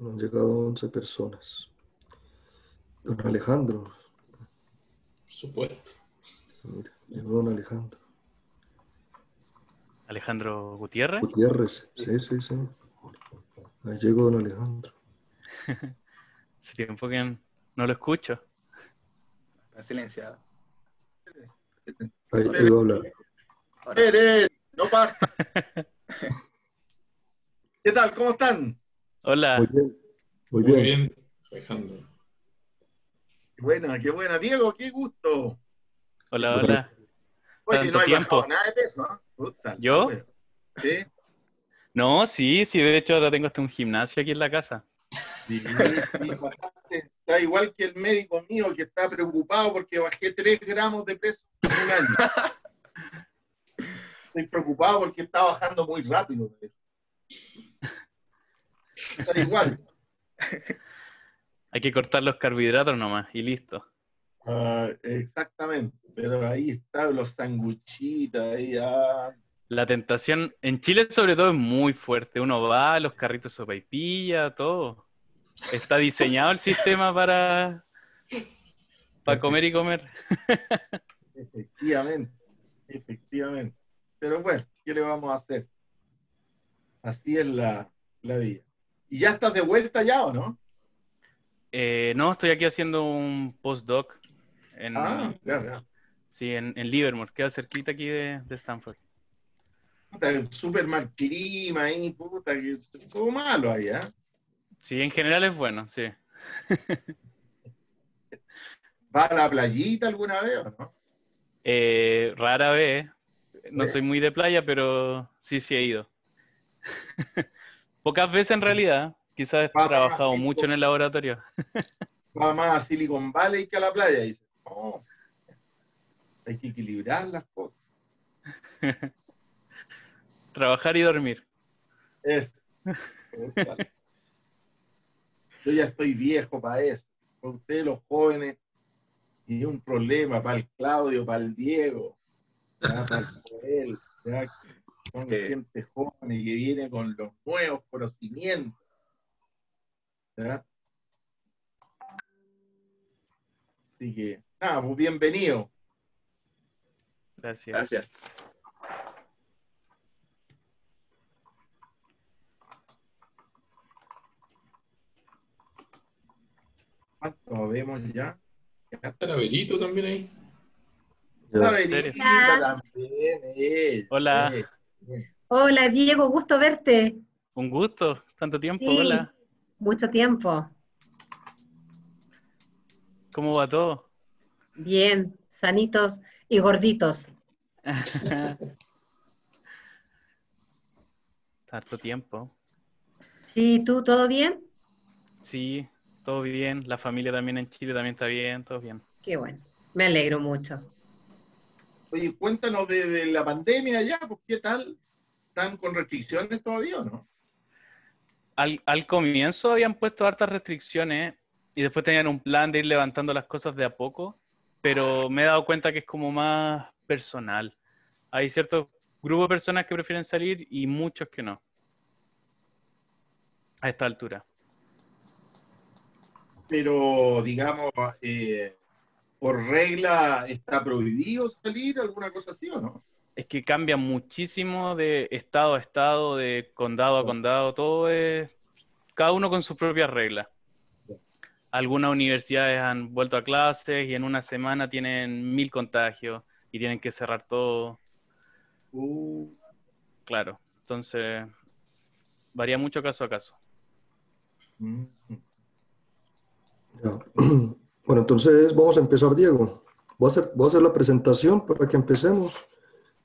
Han llegado 11 personas. Don Alejandro. supuesto. Mira, llegó don Alejandro. Alejandro Gutiérrez. Gutiérrez, sí, sí, sí. Ahí llegó don Alejandro. Hace tiempo que no lo escucho. Está silenciado. Ahí, va a hablar. ¡No ¿Qué tal? ¿Cómo están? Hola. Muy bien. Muy bien, Alejandro. Qué buena, qué buena. Diego, qué gusto. Hola, hola. Oye, no hay tiempo? nada de peso, ¿ah? ¿no? ¿Yo? ¿Sí? No, sí, sí, de hecho ahora tengo hasta un gimnasio aquí en la casa. Sí, está igual que el médico mío que está preocupado porque bajé 3 gramos de peso en un año. Estoy preocupado porque está bajando muy rápido igual. Hay que cortar los carbohidratos nomás y listo. Ah, exactamente, pero ahí están los sanguchitos, ah. La tentación en Chile sobre todo es muy fuerte. Uno va a los carritos pilla, todo. Está diseñado el sistema para, para comer y comer. Efectivamente, efectivamente. Pero bueno, ¿qué le vamos a hacer? Así es la, la vida. ¿Y ya estás de vuelta ya o no? Eh, no, estoy aquí haciendo un postdoc. En, ah, Sí, en, Livermore, queda cerquita aquí de, de Stanford. Súper mal clima ahí, puta, que todo malo ahí, ¿eh? Sí, en general es bueno, sí. ¿Va a la playita alguna vez o no? Eh, rara vez. No eh. soy muy de playa, pero sí, sí he ido. Pocas veces en realidad, quizás he trabajado mucho en el laboratorio. va más a Silicon Valley que a la playa, dice. No, hay que equilibrar las cosas. Trabajar y dormir. Eso. Yo ya estoy viejo para eso. Con ustedes los jóvenes, y un problema para el Claudio, para el Diego, para el Joel con gente joven y que viene con los nuevos conocimientos. ¿verdad? Así que, nada, pues bienvenido. Gracias. Gracias. ¿Cuánto vemos ya? Está la Abelito también ahí. Está eh, Hola. también. Eh. Hola. Hola Diego, gusto verte. Un gusto, tanto tiempo, hola. Mucho tiempo. ¿Cómo va todo? Bien, sanitos y gorditos. Tanto tiempo. ¿Y tú, todo bien? Sí, todo bien. La familia también en Chile también está bien, todo bien. Qué bueno. Me alegro mucho. Oye, cuéntanos de, la pandemia ya, pues, qué tal, están con restricciones todavía o no? Al, comienzo habían puesto hartas restricciones y después tenían un plan de ir levantando las cosas de a poco, pero ah. me he dado cuenta que es como más personal. Hay ciertos grupos de personas que prefieren salir y muchos que no. A esta altura. Pero, digamos, eh, por regla está prohibido salir, alguna cosa así o no? Es que cambia muchísimo de estado a estado, de condado a condado, todo es cada uno con sus propia reglas. Algunas universidades han vuelto a clases y en una semana tienen mil contagios y tienen que cerrar todo. Uh. Claro, entonces varía mucho caso a caso. Mm, mm. Bueno, entonces vamos a empezar, Diego. Voy a, hacer, a la presentación para que empecemos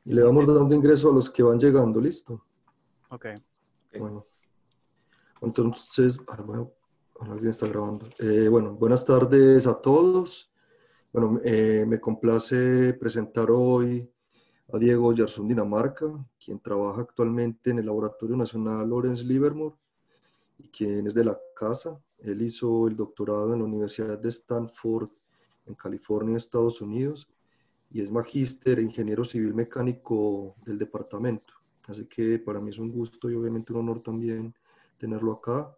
y le vamos dando ingreso a los que van llegando, ¿listo? Ok. Bueno, entonces, ah, bueno, alguien está grabando. Eh, bueno, buenas tardes a todos. Bueno, eh, me complace presentar hoy a Diego Yarsun Dinamarca, quien trabaja actualmente en el Laboratorio Nacional Lawrence Livermore y quien es de la casa, él hizo el doctorado en la Universidad de Stanford, en California, Estados Unidos, y es magíster e ingeniero civil mecánico del departamento. Así que para mí es un gusto y obviamente un honor también tenerlo acá.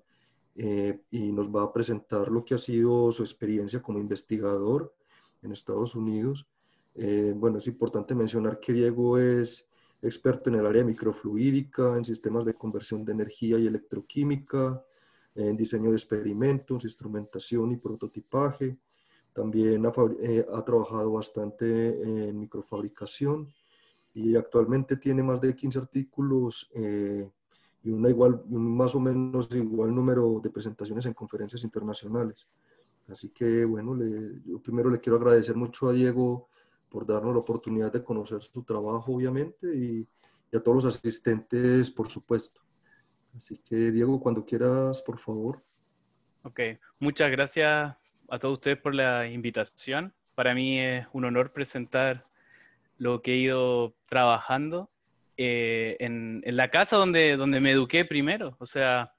Eh, y nos va a presentar lo que ha sido su experiencia como investigador en Estados Unidos. Eh, bueno, es importante mencionar que Diego es experto en el área microfluídica, en sistemas de conversión de energía y electroquímica, en diseño de experimentos, instrumentación y prototipaje. También ha, eh, trabajado bastante eh, en microfabricación y actualmente tiene más de 15 artículos eh, y una igual, un más o menos igual número de presentaciones en conferencias internacionales. Así que, bueno, primero le quiero agradecer mucho a Diego por darnos la oportunidad de conocer su trabajo, obviamente, y a todos los asistentes, por supuesto. Así que, Diego, cuando quieras, por favor. Ok, muchas gracias a todos ustedes por la invitación. Para mí es un honor presentar lo que he ido trabajando eh, en, la casa donde, donde me eduqué primero. O sea,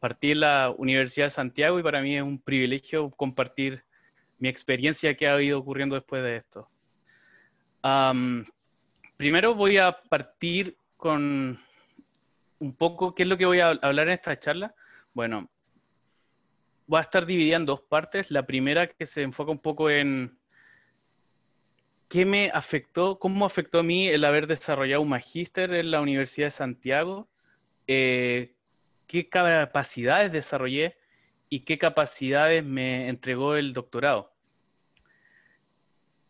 partí la Universidad de Santiago y para mí es un privilegio compartir mi experiencia que ha ido ocurriendo después de esto. primero voy a partir con un poco qué es lo que voy a hablar en esta charla. Bueno, va a estar dividida en dos partes. La primera que se enfoca un poco en qué me afectó, cómo afectó a mí el haber desarrollado un magíster en la Universidad de Santiago, eh, qué capacidades desarrollé y qué capacidades me entregó el doctorado.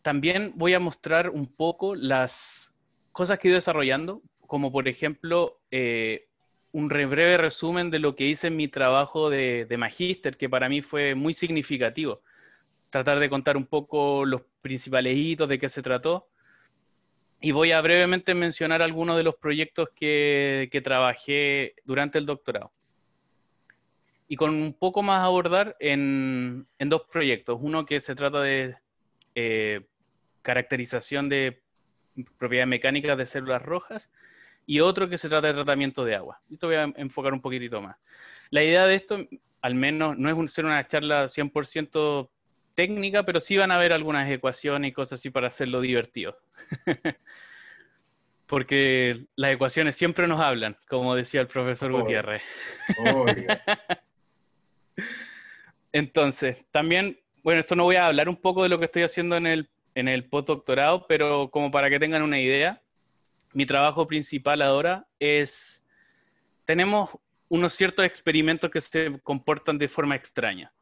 También voy a mostrar un poco las cosas que he ido desarrollando, como por ejemplo eh, un breve resumen de lo que hice en mi trabajo de, magíster, que para mí fue muy significativo. Tratar de contar un poco los principales hitos de qué se trató. Y voy a brevemente mencionar algunos de los proyectos que, que trabajé durante el doctorado. Y con un poco más abordar en, en dos proyectos. Uno que se trata de eh, caracterización de propiedades mecánicas de células rojas y otro que se trata de tratamiento de agua. Esto voy a enfocar un poquitito más. La idea de esto, al menos, no es un, ser una charla 100% técnica, pero sí van a haber algunas ecuaciones y cosas así para hacerlo divertido. Porque las ecuaciones siempre nos hablan, como decía el profesor Gutiérrez. Entonces, también, bueno, esto no voy a hablar un poco de lo que estoy haciendo en el postdoctorado, pero como para que tengan una idea, mi trabajo principal ahora es, tenemos unos ciertos experimentos que se comportan de forma extraña.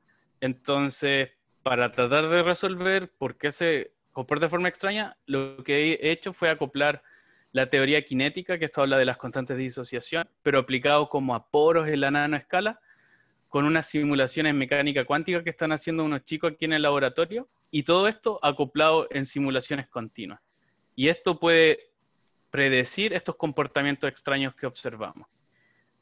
Entonces, para tratar de resolver por qué se comporta de forma extraña, lo que he hecho fue acoplar la teoría cinética, que esto habla de las constantes de disociación, pero aplicado como a poros en la nanoescala, con unas simulaciones en mecánica cuántica que están haciendo unos chicos aquí en el laboratorio, y todo esto acoplado en simulaciones continuas. Y esto puede predecir estos comportamientos extraños que observamos.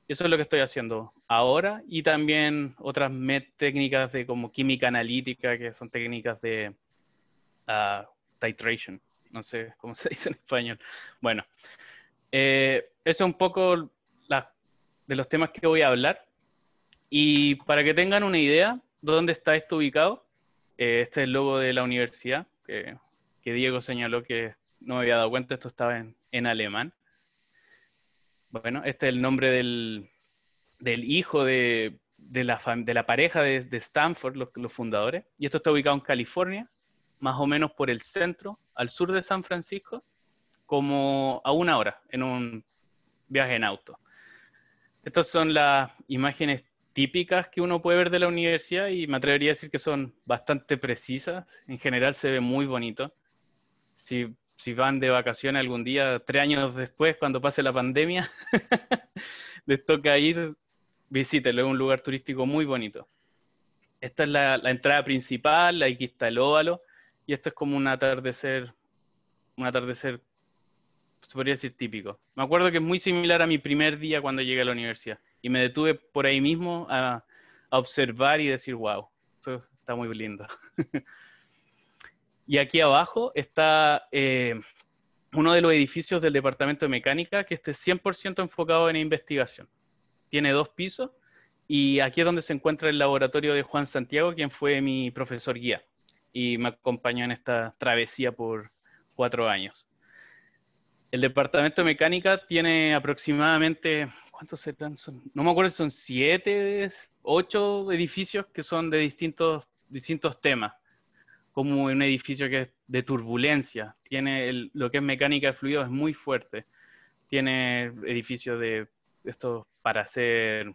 Eso es lo que estoy haciendo ahora y también otras técnicas de como química analítica, que son técnicas de ah, titration. No sé cómo se dice en español. Bueno, eh, eso es un poco de los temas que voy a hablar. Y para que tengan una idea, ¿dónde está esto ubicado? Eh, este es el logo de la universidad, que Diego señaló que no me había dado cuenta, esto estaba en, alemán. Bueno, este es el nombre del, hijo de, la, de, la, pareja de, Stanford, los, los, fundadores. Y esto está ubicado en California, más o menos por el centro, al sur de San Francisco, como a una hora en un viaje en auto. Estas son las imágenes típicas que uno puede ver de la universidad y me atrevería a decir que son bastante precisas. En general se ve muy bonito. Si si van de vacaciones algún día, tres años después, cuando pase la pandemia, les toca ir, visítenlo, es un lugar turístico muy bonito. Esta es la, la entrada principal, aquí está el óvalo, y esto es como un atardecer, un atardecer, se podría decir típico. Me acuerdo que es muy similar a mi primer día cuando llegué a la universidad, y me detuve por ahí mismo a, a observar y decir, wow, esto está muy lindo. Y aquí abajo está eh, uno de los edificios del Departamento de Mecánica que esté 100% enfocado en investigación. Tiene dos pisos y aquí es donde se encuentra el laboratorio de Juan Santiago, quien fue mi profesor guía y me acompañó en esta travesía por cuatro años. El departamento de mecánica tiene aproximadamente, ¿cuántos Son, no me acuerdo son siete, ocho edificios que son de distintos temas como un edificio que es de turbulencia, tiene lo que es mecánica de fluido, es muy fuerte, tiene edificios de para hacer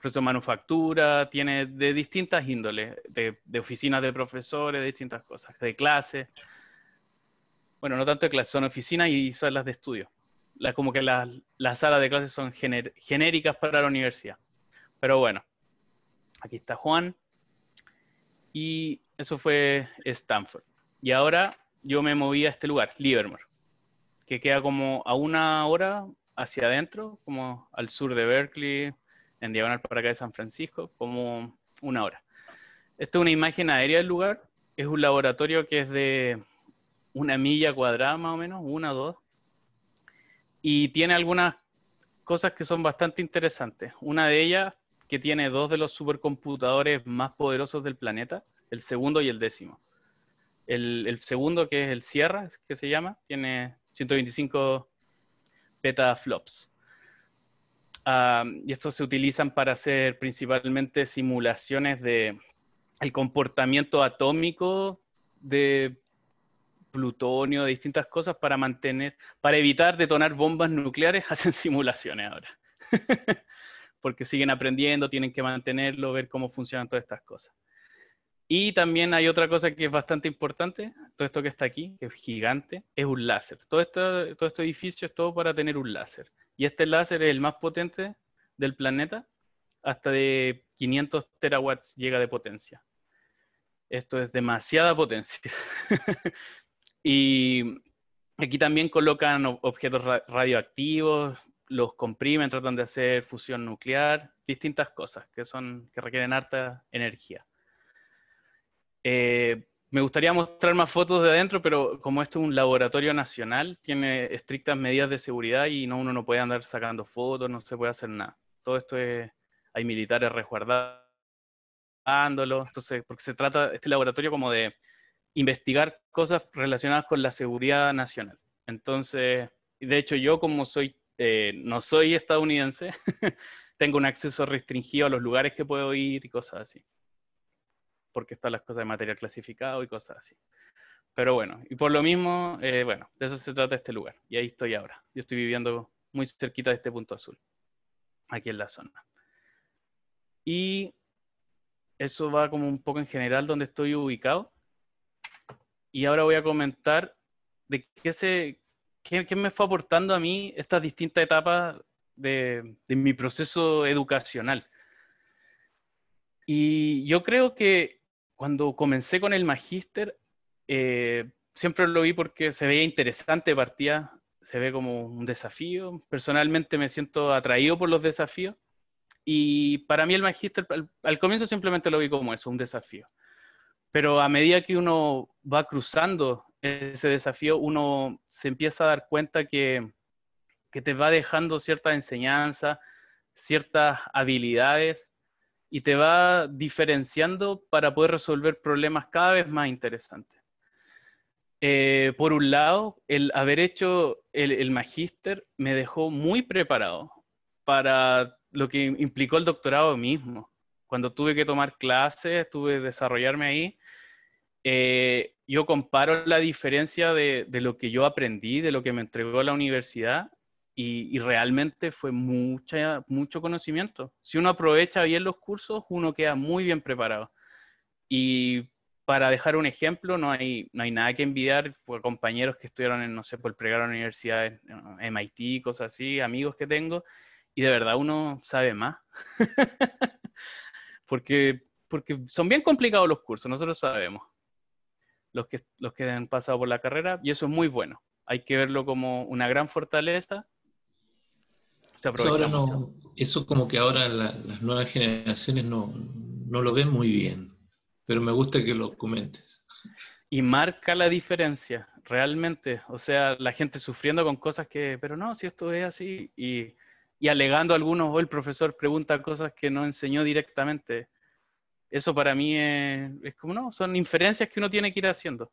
proceso manufactura, tiene de distintas índoles, de, oficinas de profesores, de distintas cosas, de clases. Bueno, no tanto de clases, son oficinas y salas de estudio. como que las salas de clases son genéricas para la universidad. Pero bueno, aquí está Juan y eso fue Stanford. Y ahora yo me moví a este lugar, Livermore, que queda como a una hora hacia adentro, como al sur de Berkeley, en diagonal para acá de San Francisco, como una hora. Esta es una imagen aérea del lugar, es un laboratorio que es de una milla cuadrada más o menos, una o dos, y tiene algunas cosas que son bastante interesantes. Una de ellas que tiene dos de los supercomputadores más poderosos del planeta, el segundo y el décimo. El, segundo, que es el Sierra, que se llama, tiene 125 petaflops. Ah, y estos se utilizan para hacer principalmente simulaciones de comportamiento atómico de plutonio, de distintas cosas para mantener, para evitar detonar bombas nucleares, hacen simulaciones ahora. porque siguen aprendiendo, tienen que mantenerlo, ver cómo funcionan todas estas cosas. Y también hay otra cosa que es bastante importante, todo esto que está aquí, que es gigante, es un láser. Todo, esto, todo este edificio es todo para tener un láser. Y este láser es el más potente del planeta, hasta de 500 terawatts llega de potencia. Esto es demasiada potencia. y aquí también colocan objetos radioactivos, los comprimen, tratan de hacer fusión nuclear, distintas cosas que, son, que requieren harta energía. Eh, me gustaría mostrar más fotos de adentro, pero como esto es un laboratorio nacional, tiene estrictas medidas de seguridad y no, uno no puede andar sacando fotos, no se puede hacer nada. Todo esto es, hay militares resguardándolo, entonces, porque se trata este laboratorio como de investigar cosas relacionadas con la seguridad nacional. Entonces, de hecho yo como soy eh, no soy estadounidense, tengo un acceso restringido a los lugares que puedo ir y cosas así. Porque están las cosas de material clasificado y cosas así. Pero bueno, y por lo mismo, eh, bueno, de eso se trata este lugar. Y ahí estoy ahora. Yo estoy viviendo muy cerquita de este punto azul, aquí en la zona. Y eso va como un poco en general donde estoy ubicado. Y ahora voy a comentar de qué se, ¿qué, me fue aportando a mí estas distintas etapas de, mi proceso educacional? Y yo creo que cuando comencé con el magíster, eh, siempre lo vi porque se veía interesante partía, se ve como un desafío. Personalmente me siento atraído por los desafíos. Y para mí el magíster, al, comienzo simplemente lo vi como eso, un desafío. Pero a medida que uno va cruzando ese desafío, uno se empieza a dar cuenta que, te va dejando cierta enseñanza, ciertas habilidades y te va diferenciando para poder resolver problemas cada vez más interesantes. Eh, por un lado, el haber hecho el, el magíster me dejó muy preparado para lo que implicó el doctorado mismo. Cuando tuve que tomar clases, tuve que desarrollarme ahí, eh, yo comparo la diferencia de, lo que yo aprendí, de lo que me entregó la universidad, y, realmente fue mucho conocimiento. Si uno aprovecha bien los cursos, uno queda muy bien preparado. Y para dejar un ejemplo, no hay, no hay nada que envidiar por compañeros que estuvieron en, no sé, por pregar a la universidad, MIT, cosas así, amigos que tengo, y de verdad uno sabe más. porque, porque son bien complicados los cursos, nosotros sabemos los que, los que han pasado por la carrera, y eso es muy bueno. Hay que verlo como una gran fortaleza. eso, no, eso como que ahora las nuevas generaciones no, no lo ven muy bien, pero me gusta que lo comentes. Y marca la diferencia, realmente. O sea, la gente sufriendo con cosas que, pero no, si esto es así, y, y alegando algunos, o oh, el profesor pregunta cosas que no enseñó directamente eso para mí es, como, no, son inferencias que uno tiene que ir haciendo.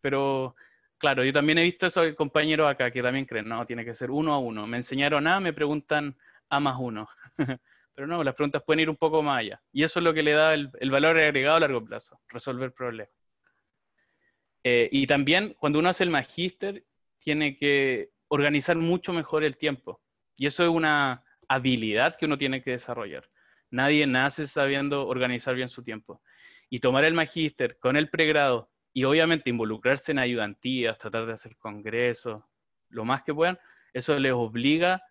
Pero claro, yo también he visto eso de compañeros acá que también creen, no, tiene que ser uno a uno. Me enseñaron A, me preguntan A más uno. Pero no, las preguntas pueden ir un poco más allá. Y eso es lo que le da el, valor agregado a largo plazo, resolver problemas. Eh, y también cuando uno hace el magíster, tiene que organizar mucho mejor el tiempo. Y eso es una habilidad que uno tiene que desarrollar. Nadie nace sabiendo organizar bien su tiempo. Y tomar el magíster con el pregrado y obviamente involucrarse en ayudantías, tratar de hacer congresos, lo más que puedan, eso les obliga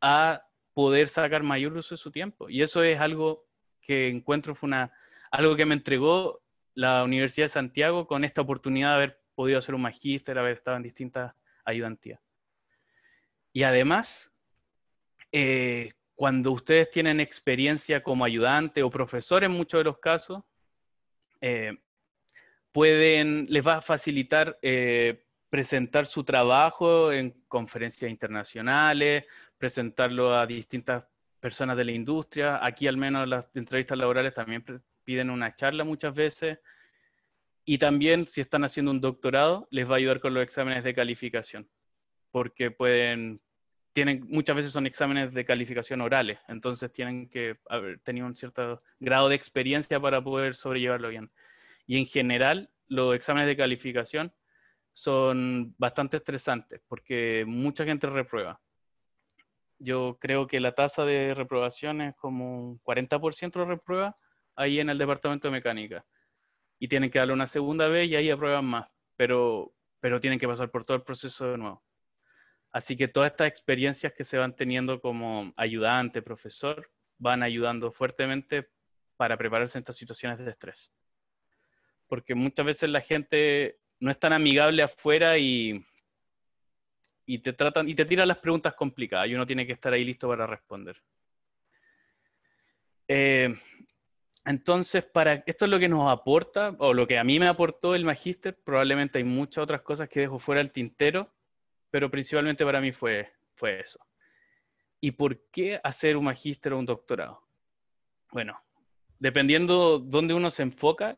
a poder sacar mayor uso de su tiempo. Y eso es algo que encuentro fue una, algo que me entregó la Universidad de Santiago con esta oportunidad de haber podido hacer un magíster, haber estado en distintas ayudantías. Y además, eh, cuando ustedes tienen experiencia como ayudante o profesor en muchos de los casos, eh, pueden, les va a facilitar eh, presentar su trabajo en conferencias internacionales, presentarlo a distintas personas de la industria. Aquí al menos las entrevistas laborales también piden una charla muchas veces. Y también si están haciendo un doctorado, les va a ayudar con los exámenes de calificación, porque pueden muchas veces son exámenes de calificación orales, entonces tienen que haber tenido un cierto grado de experiencia para poder sobrellevarlo bien. Y en general, los exámenes de calificación son bastante estresantes porque mucha gente reprueba. Yo creo que la tasa de reprobación es como un 40% de reprueba ahí en el departamento de mecánica. Y tienen que darle una segunda vez y ahí aprueban más, pero, pero tienen que pasar por todo el proceso de nuevo. Así que todas estas experiencias que se van teniendo como ayudante, profesor, van ayudando fuertemente para prepararse en estas situaciones de estrés. Porque muchas veces la gente no es tan amigable afuera y, y te tratan y te tiran las preguntas complicadas y uno tiene que estar ahí listo para responder. Eh, entonces, para, esto es lo que nos aporta, o lo que a mí me aportó el magíster, probablemente hay muchas otras cosas que dejo fuera del tintero, pero principalmente para mí fue, fue eso. ¿Y por qué hacer un magíster o un doctorado? Bueno, dependiendo dónde uno se enfoca,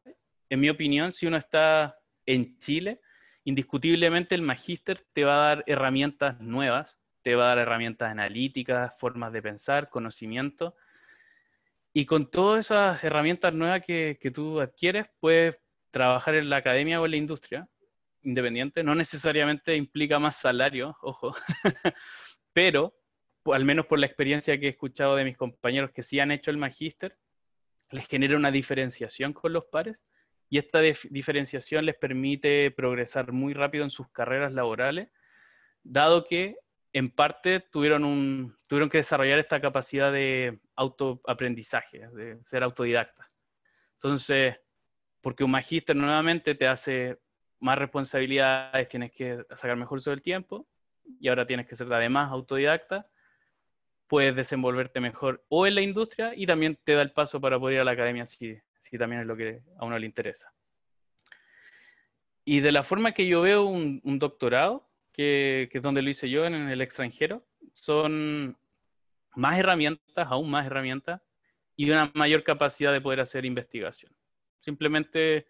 en mi opinión, si uno está en Chile, indiscutiblemente el magíster te va a dar herramientas nuevas, te va a dar herramientas analíticas, formas de pensar, conocimiento. Y con todas esas herramientas nuevas que tú adquieres, puedes trabajar en la academia o en la industria, independiente no necesariamente implica más salario, ojo, pero al menos por la experiencia que he escuchado de mis compañeros que sí han hecho el magíster, les genera una diferenciación con los pares y esta diferenciación les permite progresar muy rápido en sus carreras laborales, dado que en parte tuvieron, un, tuvieron que desarrollar esta capacidad de autoaprendizaje, de ser autodidacta. Entonces, porque un magíster nuevamente te hace más responsabilidades, tienes que sacar mejor sobre el tiempo y ahora tienes que ser además autodidacta, puedes desenvolverte mejor o en la industria y también te da el paso para poder ir a la academia si, también es lo que a uno le interesa. Y de la forma que yo veo un, doctorado, que, que, es donde lo hice yo en el extranjero, son más herramientas, aún más herramientas, y una mayor capacidad de poder hacer investigación. Simplemente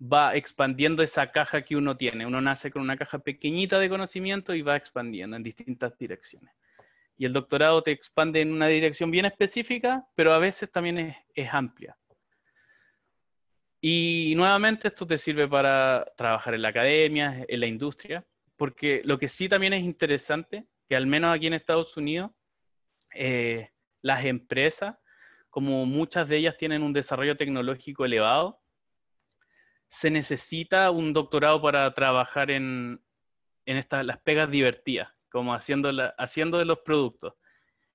va expandiendo esa caja que uno tiene. Uno nace con una caja pequeñita de conocimiento y va expandiendo en distintas direcciones. Y el doctorado te expande en una dirección bien específica, pero a veces también es, amplia. Y nuevamente esto te sirve para trabajar en la academia, en la industria, porque lo que sí también es interesante, que al menos aquí en Estados Unidos, eh, las empresas, como muchas de ellas tienen un desarrollo tecnológico elevado, se necesita un doctorado para trabajar en, las pegas divertidas, como haciendo, haciendo de los productos.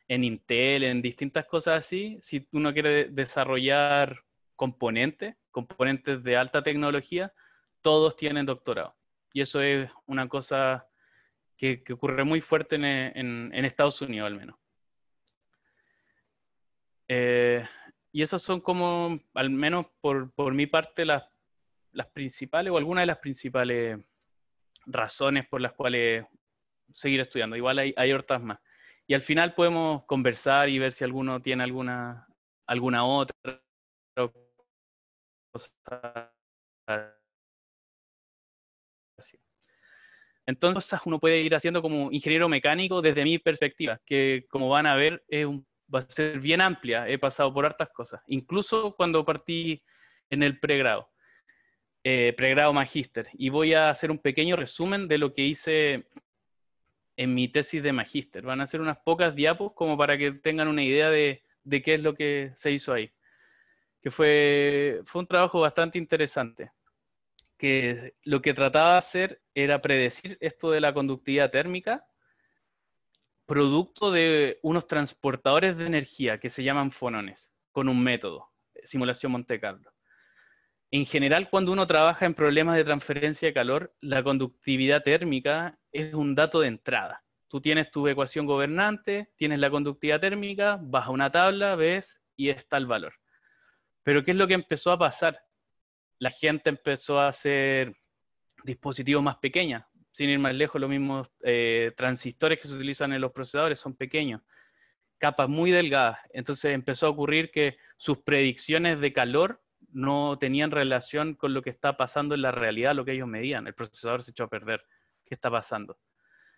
En Intel, en distintas cosas así, si uno quiere desarrollar componentes, componentes de alta tecnología, todos tienen doctorado. Y eso es una cosa que, ocurre muy fuerte en, Estados Unidos, al menos. Eh, y esas son como, al menos por, por mi parte, las las principales o alguna de las principales razones por las cuales seguir estudiando. Igual hay, hay otras más. Y al final podemos conversar y ver si alguno tiene alguna, alguna otra Entonces uno puede ir haciendo como ingeniero mecánico desde mi perspectiva, que como van a ver es va a ser bien amplia, he pasado por hartas cosas, incluso cuando partí en el pregrado. Eh, pregrado magíster y voy a hacer un pequeño resumen de lo que hice en mi tesis de magíster. Van a ser unas pocas diapos como para que tengan una idea de, qué es lo que se hizo ahí. Que fue, fue un trabajo bastante interesante, que lo que trataba de hacer era predecir esto de la conductividad térmica producto de unos transportadores de energía que se llaman fonones, con un método, simulación Monte Carlo en general, cuando uno trabaja en problemas de transferencia de calor, la conductividad térmica es un dato de entrada. Tú tienes tu ecuación gobernante, tienes la conductividad térmica, vas a una tabla, ves y está el valor. Pero ¿qué es lo que empezó a pasar? La gente empezó a hacer dispositivos más pequeños. Sin ir más lejos, los mismos eh, transistores que se utilizan en los procesadores son pequeños, capas muy delgadas. Entonces empezó a ocurrir que sus predicciones de calor no tenían relación con lo que está pasando en la realidad, lo que ellos medían. El procesador se echó a perder. ¿Qué está pasando?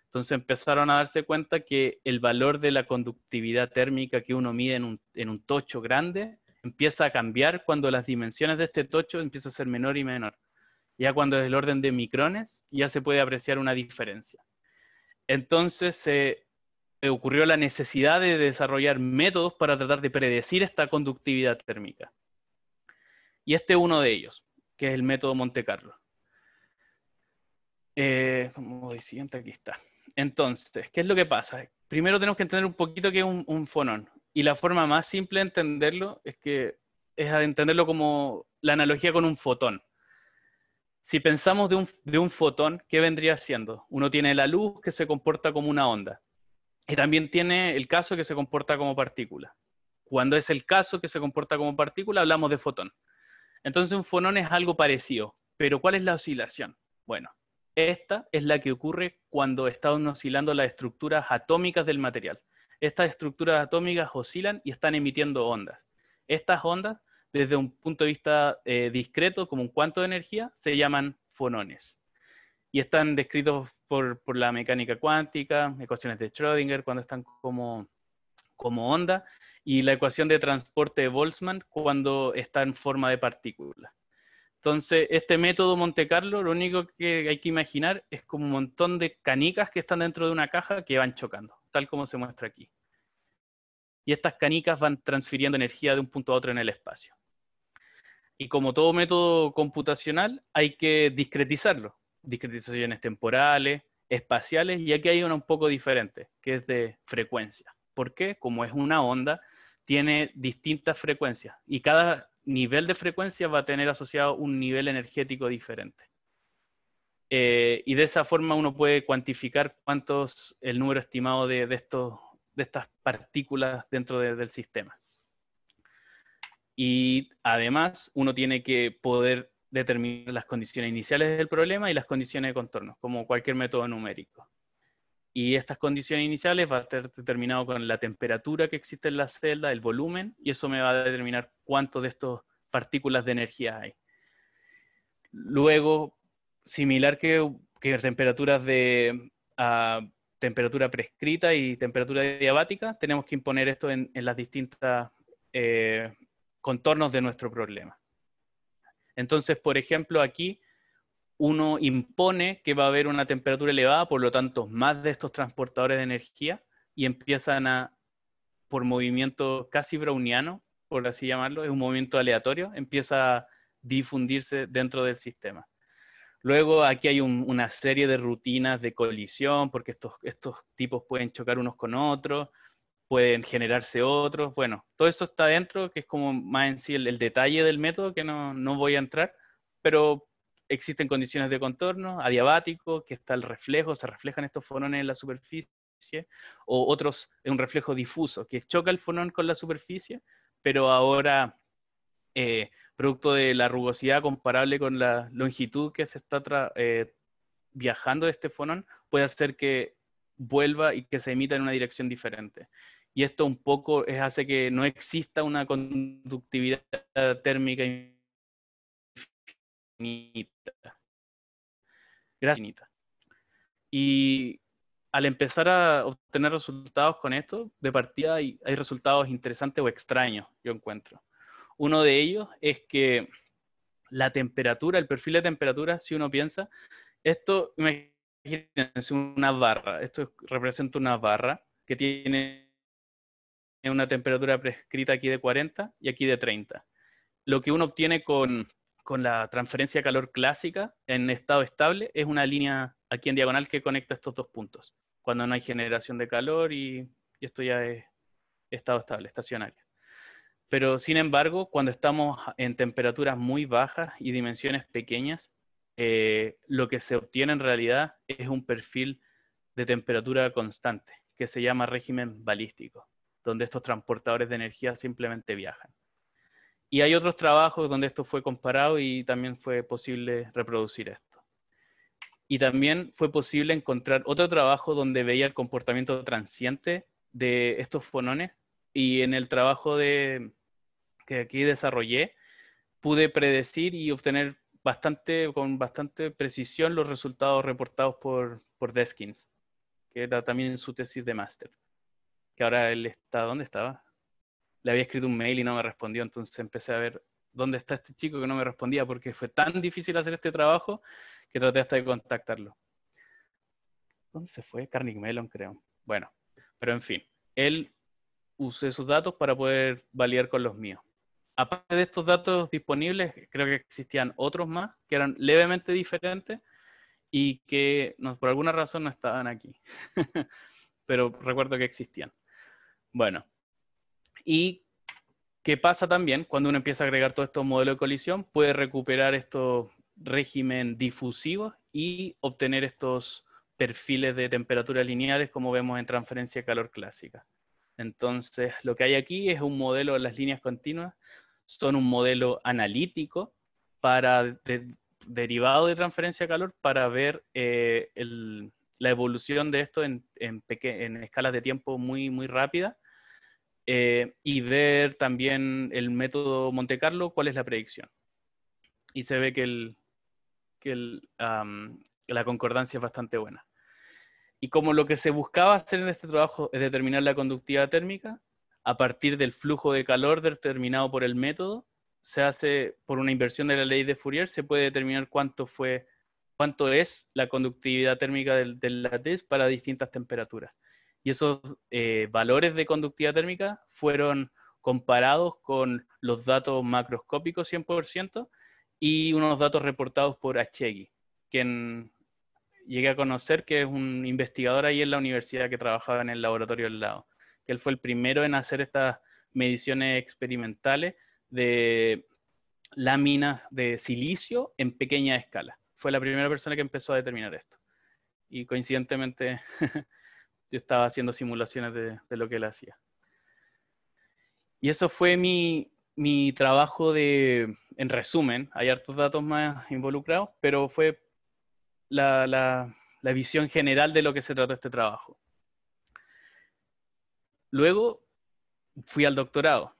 Entonces empezaron a darse cuenta que el valor de la conductividad térmica que uno mide en un, tocho grande empieza a cambiar cuando las dimensiones de este tocho empiezan a ser menor y menor. Ya cuando es el orden de micrones, ya se puede apreciar una diferencia. Entonces se eh, ocurrió la necesidad de desarrollar métodos para tratar de predecir esta conductividad térmica. Y este es uno de ellos, que es el método Monte Carlo. Eh, siguiente, aquí está. Entonces, ¿qué es lo que pasa? Primero tenemos que entender un poquito qué es un, fonón. Y la forma más simple de entenderlo es que es entenderlo como la analogía con un fotón. Si pensamos de un, de un, fotón, ¿qué vendría siendo? Uno tiene la luz que se comporta como una onda. Y también tiene el caso que se comporta como partícula. Cuando es el caso que se comporta como partícula, hablamos de fotón. Entonces un fonón es algo parecido, pero ¿cuál es la oscilación? Bueno, esta es la que ocurre cuando están oscilando las estructuras atómicas del material. Estas estructuras atómicas oscilan y están emitiendo ondas. Estas ondas, desde un punto de vista eh, discreto, como un cuanto de energía, se llaman fonones. Y están descritos por la mecánica cuántica, ecuaciones de Schrödinger, cuando están como como onda, y la ecuación de transporte de Boltzmann cuando está en forma de partícula. Entonces, este método Monte Carlo, lo único que hay que imaginar es como un montón de canicas que están dentro de una caja que van chocando, tal como se muestra aquí. Y estas canicas van transfiriendo energía de un punto a otro en el espacio. Y como todo método computacional, hay que discretizarlo. Discretizaciones temporales, espaciales, y aquí hay una un poco diferente, que es de frecuencia porque como es una onda, tiene distintas frecuencias y cada nivel de frecuencia va a tener asociado un nivel energético diferente. Eh, y de esa forma uno puede cuantificar cuántos el número estimado de, estos, de estas partículas dentro del sistema. Y además uno tiene que poder determinar las condiciones iniciales del problema y las condiciones de contorno, como cualquier método numérico. Y estas condiciones iniciales va a estar determinado con la temperatura que existe en la celda, el volumen, y eso me va a determinar cuánto de estas partículas de energía hay. Luego, similar que, temperaturas de temperatura prescrita y temperatura diabática, tenemos que imponer esto en, los las distintas eh, contornos de nuestro problema. Entonces, por ejemplo, aquí uno impone que va a haber una temperatura elevada, por lo tanto, más de estos transportadores de energía y empiezan a, por movimiento casi browniano, por así llamarlo, es un movimiento aleatorio, empieza a difundirse dentro del sistema. Luego aquí hay una serie de rutinas de colisión, porque estos, estos tipos pueden chocar unos con otros, pueden generarse otros, bueno, todo eso está dentro, que es como más en sí el, detalle del método, que no, no voy a entrar, pero existen condiciones de contorno, adiabático, que está el reflejo, se reflejan estos fonones en la superficie, o otros, un reflejo difuso, que choca el fonón con la superficie, pero ahora, eh, producto de la rugosidad comparable con la longitud que se está eh, viajando de este fonón, puede hacer que vuelva y que se emita en una dirección diferente. Y esto un poco es, hace que no exista una conductividad térmica Gracias, Y al empezar a obtener resultados con esto, de partida hay, hay, resultados interesantes o extraños, yo encuentro. Uno de ellos es que la temperatura, el perfil de temperatura, si uno piensa, esto, imagínense una barra, esto representa una barra que tiene una temperatura prescrita aquí de 40 y aquí de 30. Lo que uno obtiene con con la transferencia de calor clásica en estado estable es una línea aquí en diagonal que conecta estos dos puntos, cuando no hay generación de calor y, esto ya es estado estable, estacionario. Pero sin embargo, cuando estamos en temperaturas muy bajas y dimensiones pequeñas, eh, lo que se obtiene en realidad es un perfil de temperatura constante, que se llama régimen balístico, donde estos transportadores de energía simplemente viajan. Y hay otros trabajos donde esto fue comparado y también fue posible reproducir esto. Y también fue posible encontrar otro trabajo donde veía el comportamiento transiente de estos fonones y en el trabajo de, que aquí desarrollé pude predecir y obtener bastante, con bastante precisión los resultados reportados por, Deskins, que era también su tesis de máster. Que ahora él está, ¿dónde estaba? le había escrito un mail y no me respondió, entonces empecé a ver dónde está este chico que no me respondía porque fue tan difícil hacer este trabajo que traté hasta de contactarlo. ¿Dónde se fue? Carnegie Mellon, creo. Bueno, pero en fin, él usé sus datos para poder validar con los míos. Aparte de estos datos disponibles, creo que existían otros más que eran levemente diferentes y que por alguna razón no estaban aquí. pero recuerdo que existían. Bueno, y qué pasa también cuando uno empieza a agregar todo estos modelo de colisión, puede recuperar estos régimen difusivos y obtener estos perfiles de temperaturas lineales como vemos en transferencia de calor clásica. Entonces, lo que hay aquí es un modelo de las líneas continuas, son un modelo analítico para derivado de transferencia de calor para ver eh, la evolución de esto en, escalas de tiempo muy, muy rápidas eh, y ver también el método Monte Carlo, cuál es la predicción. Y se ve que, la concordancia es bastante buena. Y como lo que se buscaba hacer en este trabajo es determinar la conductividad térmica, a partir del flujo de calor determinado por el método, se hace por una inversión de la ley de Fourier, se puede determinar cuánto fue cuánto es la conductividad térmica del, del para distintas temperaturas y esos eh, valores de conductividad térmica fueron comparados con los datos macroscópicos 100% y unos datos reportados por Achegui, quien llegué a conocer que es un investigador ahí en la universidad que trabajaba en el laboratorio del lado, que él fue el primero en hacer estas mediciones experimentales de láminas de silicio en pequeña escala. Fue la primera persona que empezó a determinar esto. Y coincidentemente yo estaba haciendo simulaciones de, lo que él hacía. Y eso fue mi, trabajo de, en resumen, hay hartos datos más involucrados, pero fue la, la visión general de lo que se trató este trabajo. Luego fui al doctorado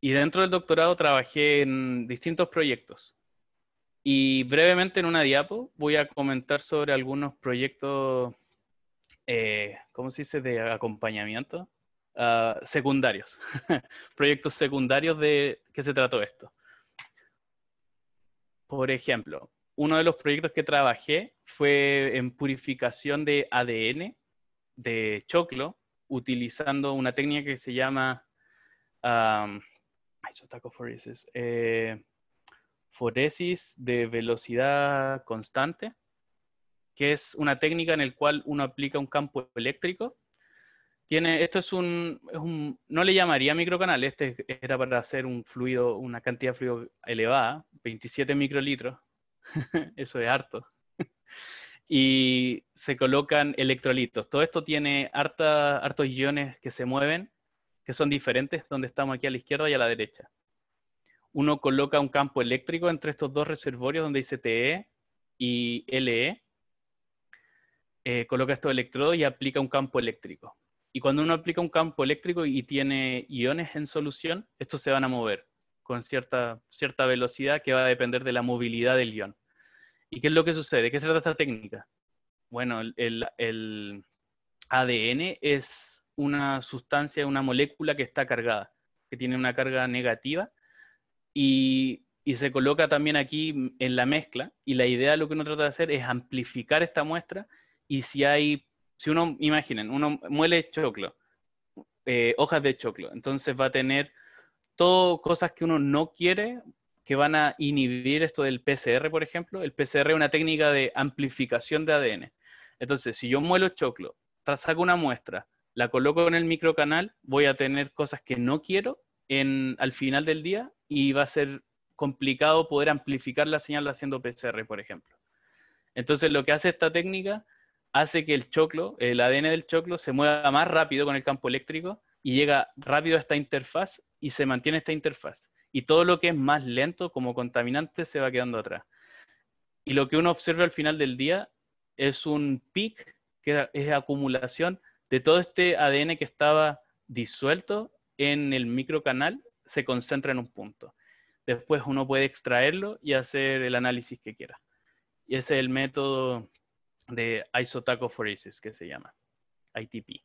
y dentro del doctorado trabajé en distintos proyectos. Y brevemente en una diapo voy a comentar sobre algunos proyectos eh, ¿cómo se dice?, de acompañamiento, ah, secundarios, proyectos secundarios de ¿qué se trató esto. Por ejemplo, uno de los proyectos que trabajé fue en purificación de ADN de choclo, utilizando una técnica que se llama eh, foresis de velocidad constante, que es una técnica en la cual uno aplica un campo eléctrico. Tiene, esto es un, no le llamaría microcanal, este era para hacer un fluido, una cantidad de fluido elevada, 27 microlitros, eso es harto. y se colocan electrolitos. Todo esto tiene harta, hartos iones que se mueven, que son diferentes donde estamos aquí a la izquierda y a la derecha. Uno coloca un campo eléctrico entre estos dos reservorios donde dice TE y LE, eh, coloca estos electrodos y aplica un campo eléctrico. Y cuando uno aplica un campo eléctrico y tiene iones en solución, estos se van a mover con cierta, velocidad que va a depender de la movilidad del ion. ¿Y qué es lo que sucede? ¿Qué es esta técnica? Bueno, el, ADN es una sustancia, una molécula que está cargada, que tiene una carga negativa y, y se coloca también aquí en la mezcla. Y la idea de lo que uno trata de hacer es amplificar esta muestra y si hay, si uno, imaginen, uno muele choclo, eh, hojas de choclo, entonces va a tener todo cosas que uno no quiere que van a inhibir esto del PCR, por ejemplo. El PCR es una técnica de amplificación de ADN. Entonces, si yo muelo choclo, saco una muestra, la coloco en el microcanal, voy a tener cosas que no quiero en, al final del día y va a ser complicado poder amplificar la señal haciendo PCR, por ejemplo. Entonces, lo que hace esta técnica hace que el choclo, el ADN del choclo, se mueva más rápido con el campo eléctrico y llega rápido a esta interfaz y se mantiene esta interfaz. Y todo lo que es más lento como contaminante se va quedando atrás. Y lo que uno observa al final del día es un pic, que es acumulación de todo este ADN que estaba disuelto en el microcanal, se concentra en un punto. Después uno puede extraerlo y hacer el análisis que quiera. Y ese es el método de Isotacophoresis, que se llama, ITP.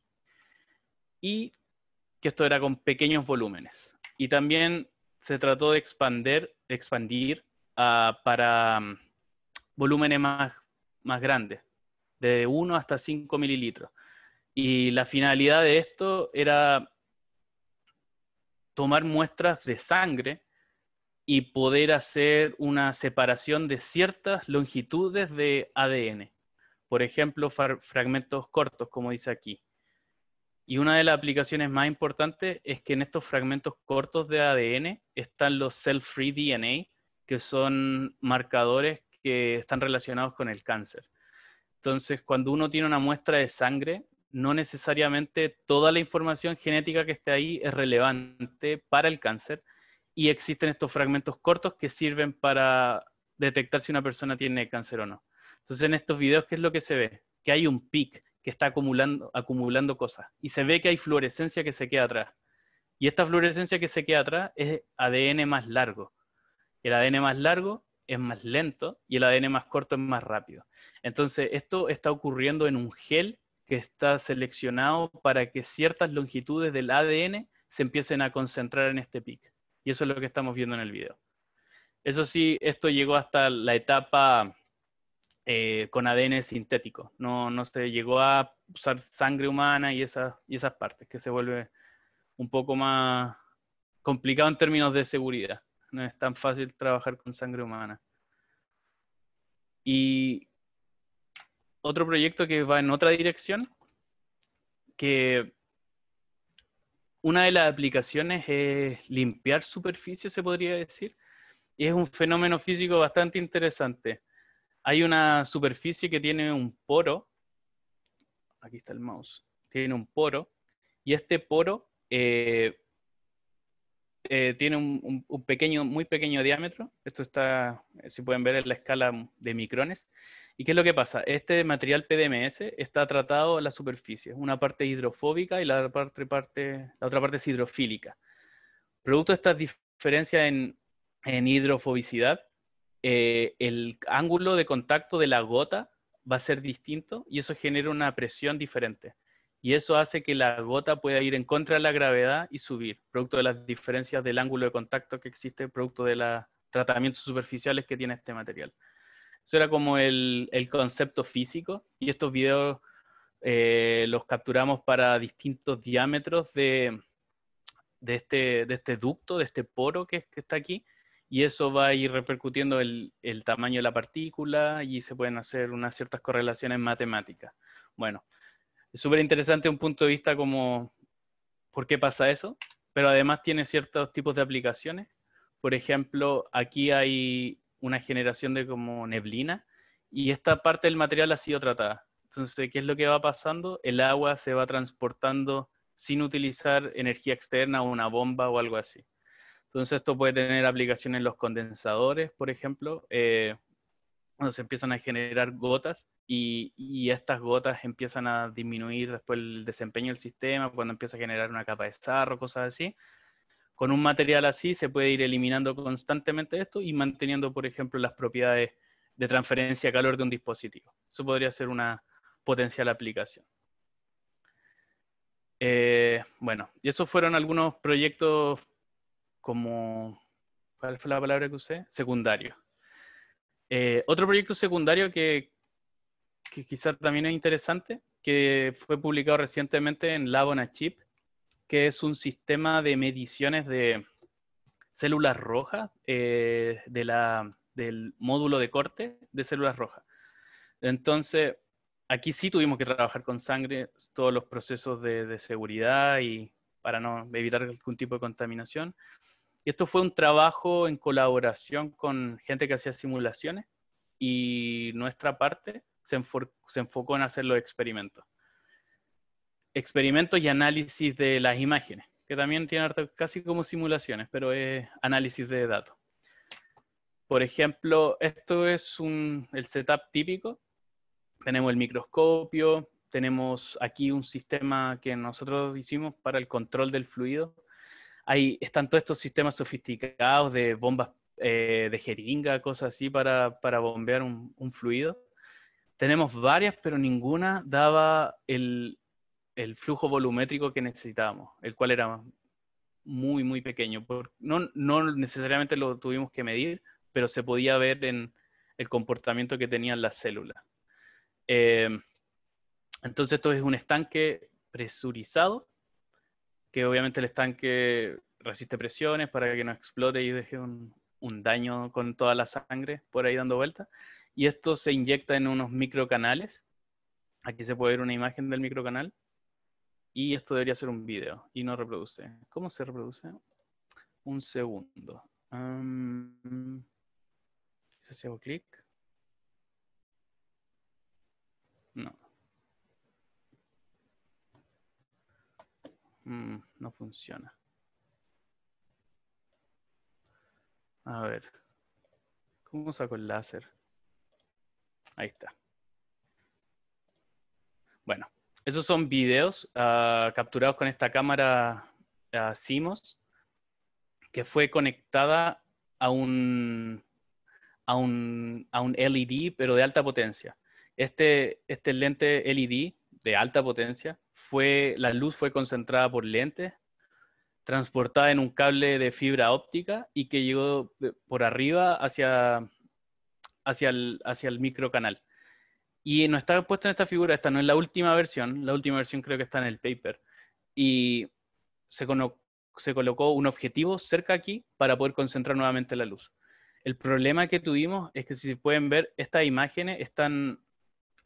Y que esto era con pequeños volúmenes. Y también se trató de expander, expandir ah, para mm, volúmenes más, más grandes, de 1 hasta 5 mililitros. Y la finalidad de esto era tomar muestras de sangre y poder hacer una separación de ciertas longitudes de ADN por ejemplo, fragmentos cortos, como dice aquí. Y una de las aplicaciones más importantes es que en estos fragmentos cortos de ADN están los cell-free DNA, que son marcadores que están relacionados con el cáncer. Entonces, cuando uno tiene una muestra de sangre, no necesariamente toda la información genética que esté ahí es relevante para el cáncer y existen estos fragmentos cortos que sirven para detectar si una persona tiene cáncer o no. Entonces en estos videos, ¿qué es lo que se ve? Que hay un pic que está acumulando, acumulando cosas y se ve que hay fluorescencia que se queda atrás. Y esta fluorescencia que se queda atrás es ADN más largo. El ADN más largo es más lento y el ADN más corto es más rápido. Entonces, esto está ocurriendo en un gel que está seleccionado para que ciertas longitudes del ADN se empiecen a concentrar en este pic. Y eso es lo que estamos viendo en el video. Eso sí, esto llegó hasta la etapa eh, con ADN sintético. No, se llegó a usar sangre humana y, esas, y esas partes, que se vuelve un poco más complicado en términos de seguridad. No es tan fácil trabajar con sangre humana. Y otro proyecto que va en otra dirección, que una de las aplicaciones es limpiar superficie, se podría decir, y es un fenómeno físico bastante interesante. Hay una superficie que tiene un poro. Aquí está el mouse. Tiene un poro. Y este poro eh, eh, tiene un, pequeño, muy pequeño diámetro. Esto está, eh, si pueden ver, en la escala de micrones. ¿Y qué es lo que pasa? Este material PDMS está tratado en la superficie. Una parte hidrofóbica y la, otra parte, la otra parte es hidrofílica. Producto de esta diferencia en, en hidrofobicidad, eh, el ángulo de contacto de la gota va a ser distinto y eso genera una presión diferente. Y eso hace que la gota pueda ir en contra de la gravedad y subir, producto de las diferencias del ángulo de contacto que existe, producto de los tratamientos superficiales que tiene este material. Eso era como el, concepto físico y estos videos eh, los capturamos para distintos diámetros este, de, este, ducto, de este poro que está aquí y eso va a ir repercutiendo el, el tamaño de la partícula y se pueden hacer unas ciertas correlaciones matemáticas. Bueno, es súper interesante un punto de vista como por qué pasa eso, pero además tiene ciertos tipos de aplicaciones. Por ejemplo, aquí hay una generación de como neblina y esta parte del material ha sido tratada. Entonces, ¿qué es lo que va pasando? El agua se va transportando sin utilizar energía externa o una bomba o algo así. Entonces esto puede tener aplicación en los condensadores, por ejemplo, eh, cuando se empiezan a generar gotas y, estas gotas empiezan a disminuir después el desempeño del sistema, cuando empieza a generar una capa de sarro, cosas así. Con un material así se puede ir eliminando constantemente esto y manteniendo, por ejemplo, las propiedades de transferencia de calor de un dispositivo. Eso podría ser una potencial aplicación. Eh, bueno, y esos fueron algunos proyectos como, ¿cuál fue la palabra que usé? Secundario. Eh, otro proyecto secundario que, quizás también es interesante, que fue publicado recientemente en Labona Chip, que es un sistema de mediciones de células rojas eh, de del módulo de corte de células rojas. Entonces, aquí sí tuvimos que trabajar con sangre todos los procesos de, de seguridad y para no evitar algún tipo de contaminación, y esto fue un trabajo en colaboración con gente que hacía simulaciones y nuestra parte se, enfocó en hacer los experimentos. Experimentos y análisis de las imágenes, que también tienen casi como simulaciones, pero es análisis de datos. Por ejemplo, esto es el setup típico. Tenemos el microscopio, tenemos aquí un sistema que nosotros hicimos para el control del fluido, Ahí están todos estos sistemas sofisticados de bombas eh, de jeringa, cosas así para, bombear un, fluido. Tenemos varias, pero ninguna daba el, el, flujo volumétrico que necesitábamos, el cual era muy, muy pequeño. no, no necesariamente lo tuvimos que medir, pero se podía ver en el comportamiento que tenían las células. Eh, entonces esto es un estanque presurizado que obviamente el estanque resiste presiones para que no explote y deje un, daño con toda la sangre por ahí dando vuelta. Y esto se inyecta en unos microcanales. Aquí se puede ver una imagen del microcanal. Y esto debería ser un video y no reproduce. ¿Cómo se reproduce? Un segundo. hago clic. No. Mm, no funciona. A ver. ¿Cómo saco el láser? Ahí está. Bueno, esos son videos ah, capturados con esta cámara ah, Simos, que fue conectada a un, a un, LED, pero de alta potencia. Este, este lente LED de alta potencia fue, la luz fue concentrada por lentes, transportada en un cable de fibra óptica y que llegó por arriba hacia, hacia, el, hacia el microcanal. Y no está puesto en esta figura, esta no es la última versión, la última versión creo que está en el paper. Y se, se colocó un objetivo cerca aquí para poder concentrar nuevamente la luz. El problema que tuvimos es que si pueden ver, estas imágenes están,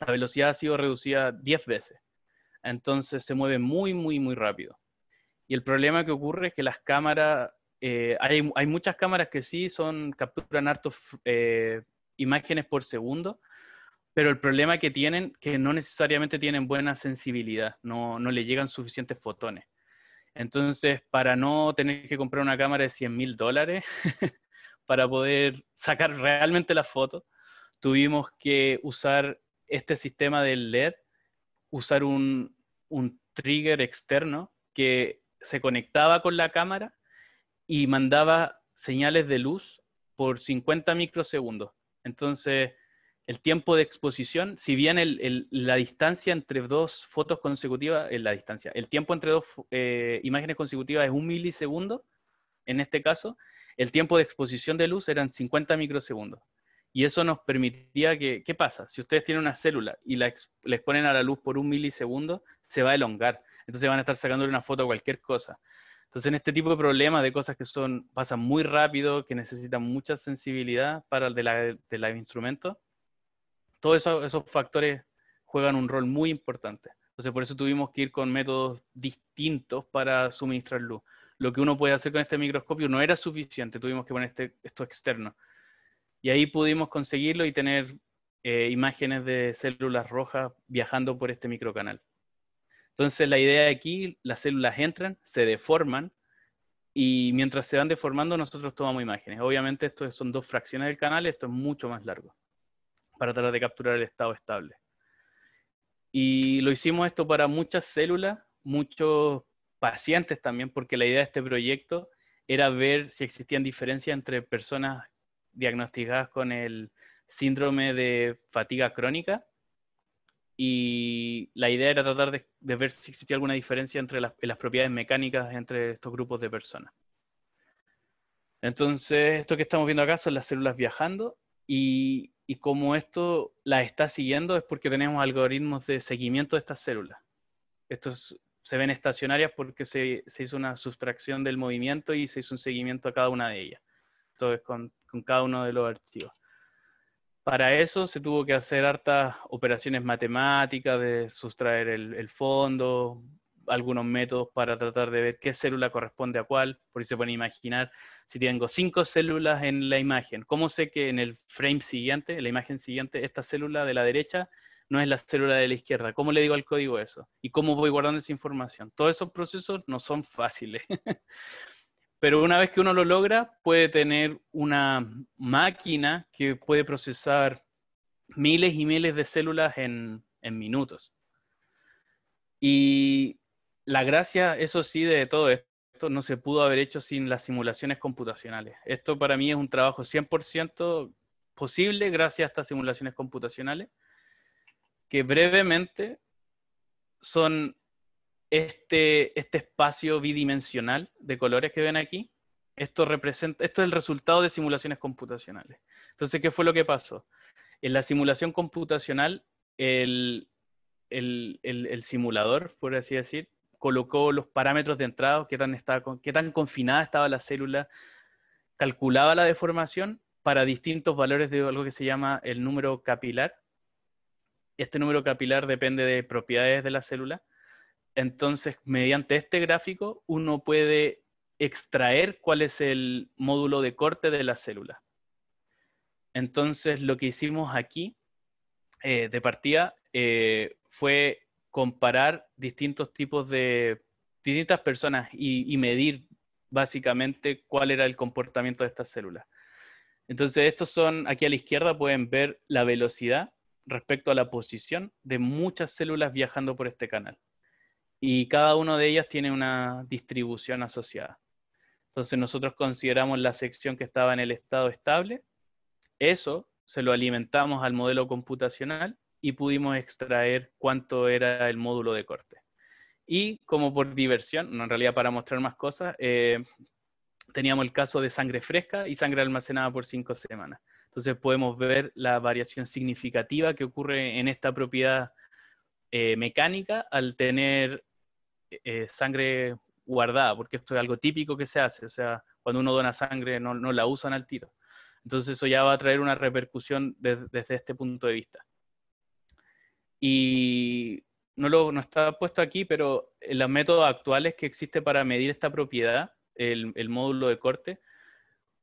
la velocidad ha sido reducida 10 veces entonces se mueve muy, muy, muy rápido. Y el problema que ocurre es que las cámaras, eh, hay, muchas cámaras que sí son, capturan hartos eh, imágenes por segundo, pero el problema que tienen, que no necesariamente tienen buena sensibilidad, no, le llegan suficientes fotones. Entonces, para no tener que comprar una cámara de 100 mil dólares, para poder sacar realmente la foto, tuvimos que usar este sistema del LED usar un, trigger externo que se conectaba con la cámara y mandaba señales de luz por 50 microsegundos. Entonces, el tiempo de exposición, si bien la distancia entre dos fotos consecutivas, es eh, la distancia, el tiempo entre dos eh, imágenes consecutivas es un milisegundo, en este caso, el tiempo de exposición de luz eran 50 microsegundos. Y eso nos permitía que, ¿qué pasa? Si ustedes tienen una célula y la, exponen a la luz por un milisegundo, se va a elongar. Entonces van a estar sacándole una foto a cualquier cosa. Entonces, en este tipo de problemas, de cosas que son, pasan muy rápido, que necesitan mucha sensibilidad para el de la, instrumento, todos esos factores juegan un rol muy importante. Entonces, por eso tuvimos que ir con métodos distintos para suministrar luz. Lo que uno puede hacer con este microscopio no era suficiente, tuvimos que poner este, esto externo. Y ahí pudimos conseguirlo y tener eh, imágenes de células rojas viajando por este microcanal. Entonces la idea de aquí, las células entran, se deforman y mientras se van deformando nosotros tomamos imágenes. Obviamente esto son dos fracciones del canal, esto es mucho más largo para tratar de capturar el estado estable. Y lo hicimos esto para muchas células, muchos pacientes también, porque la idea de este proyecto era ver si existían diferencias entre personas diagnosticadas con el síndrome de fatiga crónica y la idea era tratar de, ver si existía alguna diferencia entre las, propiedades mecánicas entre estos grupos de personas. Entonces, esto que estamos viendo acá son las células viajando y, como esto las está siguiendo es porque tenemos algoritmos de seguimiento de estas células. Estos se ven estacionarias porque se, se hizo una sustracción del movimiento y se hizo un seguimiento a cada una de ellas con, cada uno de los archivos. Para eso se tuvo que hacer hartas operaciones matemáticas de sustraer el, fondo, algunos métodos para tratar de ver qué célula corresponde a cuál, por eso se pueden imaginar si tengo cinco células en la imagen, ¿cómo sé que en el frame siguiente, en la imagen siguiente, esta célula de la derecha no es la célula de la izquierda? ¿Cómo le digo al código eso? ¿Y cómo voy guardando esa información? Todos esos procesos no son fáciles. Pero una vez que uno lo logra, puede tener una máquina que puede procesar miles y miles de células en, minutos. Y la gracia, eso sí, de todo esto no se pudo haber hecho sin las simulaciones computacionales. Esto para mí es un trabajo 100% posible gracias a estas simulaciones computacionales, que brevemente son este, este espacio bidimensional de colores que ven aquí, esto, representa, esto es el resultado de simulaciones computacionales. Entonces, ¿qué fue lo que pasó? En la simulación computacional, el, simulador, por así decir, colocó los parámetros de entrada, qué tan, qué tan confinada estaba la célula, calculaba la deformación para distintos valores de algo que se llama el número capilar. Este número capilar depende de propiedades de la célula entonces, mediante este gráfico, uno puede extraer cuál es el módulo de corte de la célula. Entonces, lo que hicimos aquí, eh, de partida, eh, fue comparar distintos tipos de distintas personas y, y, medir básicamente cuál era el comportamiento de estas células. Entonces, estos son, aquí a la izquierda pueden ver la velocidad respecto a la posición de muchas células viajando por este canal y cada uno de ellas tiene una distribución asociada. Entonces nosotros consideramos la sección que estaba en el estado estable, eso se lo alimentamos al modelo computacional y pudimos extraer cuánto era el módulo de corte. Y como por diversión, no en realidad para mostrar más cosas, eh, teníamos el caso de sangre fresca y sangre almacenada por cinco semanas. Entonces podemos ver la variación significativa que ocurre en esta propiedad eh, mecánica al tener eh, sangre guardada, porque esto es algo típico que se hace, o sea, cuando uno dona sangre no, no la usan al tiro. Entonces eso ya va a traer una repercusión desde este punto de vista. Y no, lo, está puesto aquí, pero en los métodos actuales que existe para medir esta propiedad, el, módulo de corte,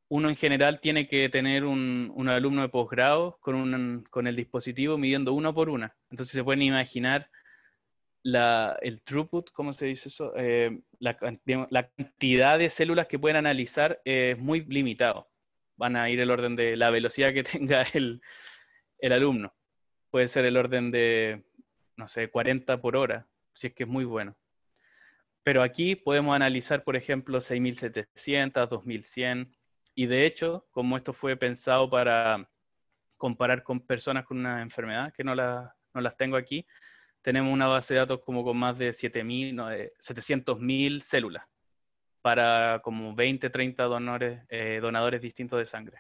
uno en general tiene que tener un, alumno de posgrado con, con el dispositivo midiendo uno por una. Entonces se pueden imaginar la, el throughput, ¿cómo se dice eso? Eh, la, cantidad de células que pueden analizar es muy limitado. Van a ir el orden de la velocidad que tenga el, alumno. Puede ser el orden de, no sé, 40 por hora, si es que es muy bueno. Pero aquí podemos analizar, por ejemplo, 6700, 2100, y de hecho, como esto fue pensado para comparar con personas con una enfermedad, que no las tengo aquí, tenemos una base de datos como con más de 700.000 eh, células para como 20, 30 eh, donadores distintos de sangre.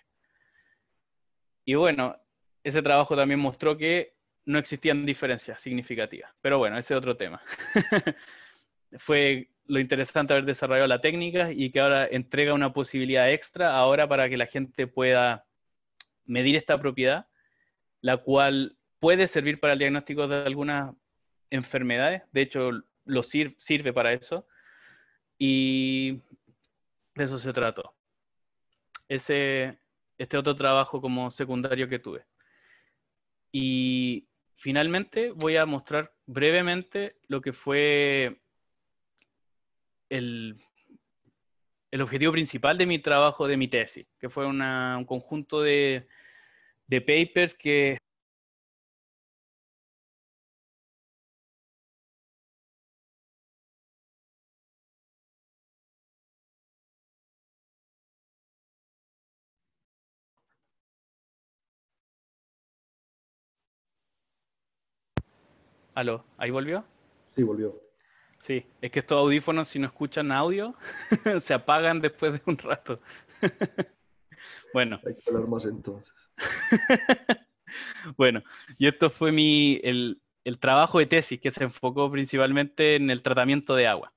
Y bueno, ese trabajo también mostró que no existían diferencias significativas, pero bueno, ese es otro tema. Fue lo interesante haber desarrollado la técnica y que ahora entrega una posibilidad extra ahora para que la gente pueda medir esta propiedad, la cual puede servir para el diagnóstico de algunas enfermedades, de hecho lo sirve para eso, y de eso se trató. Ese, este otro trabajo como secundario que tuve. Y finalmente voy a mostrar brevemente lo que fue el, objetivo principal de mi trabajo, de mi tesis, que fue un conjunto de, de papers que Aló, ¿ahí volvió? Sí, volvió. Sí, es que estos audífonos, si no escuchan audio, se apagan después de un rato. bueno. Hay que hablar más entonces. bueno, y esto fue mi, el, trabajo de tesis que se enfocó principalmente en el tratamiento de agua.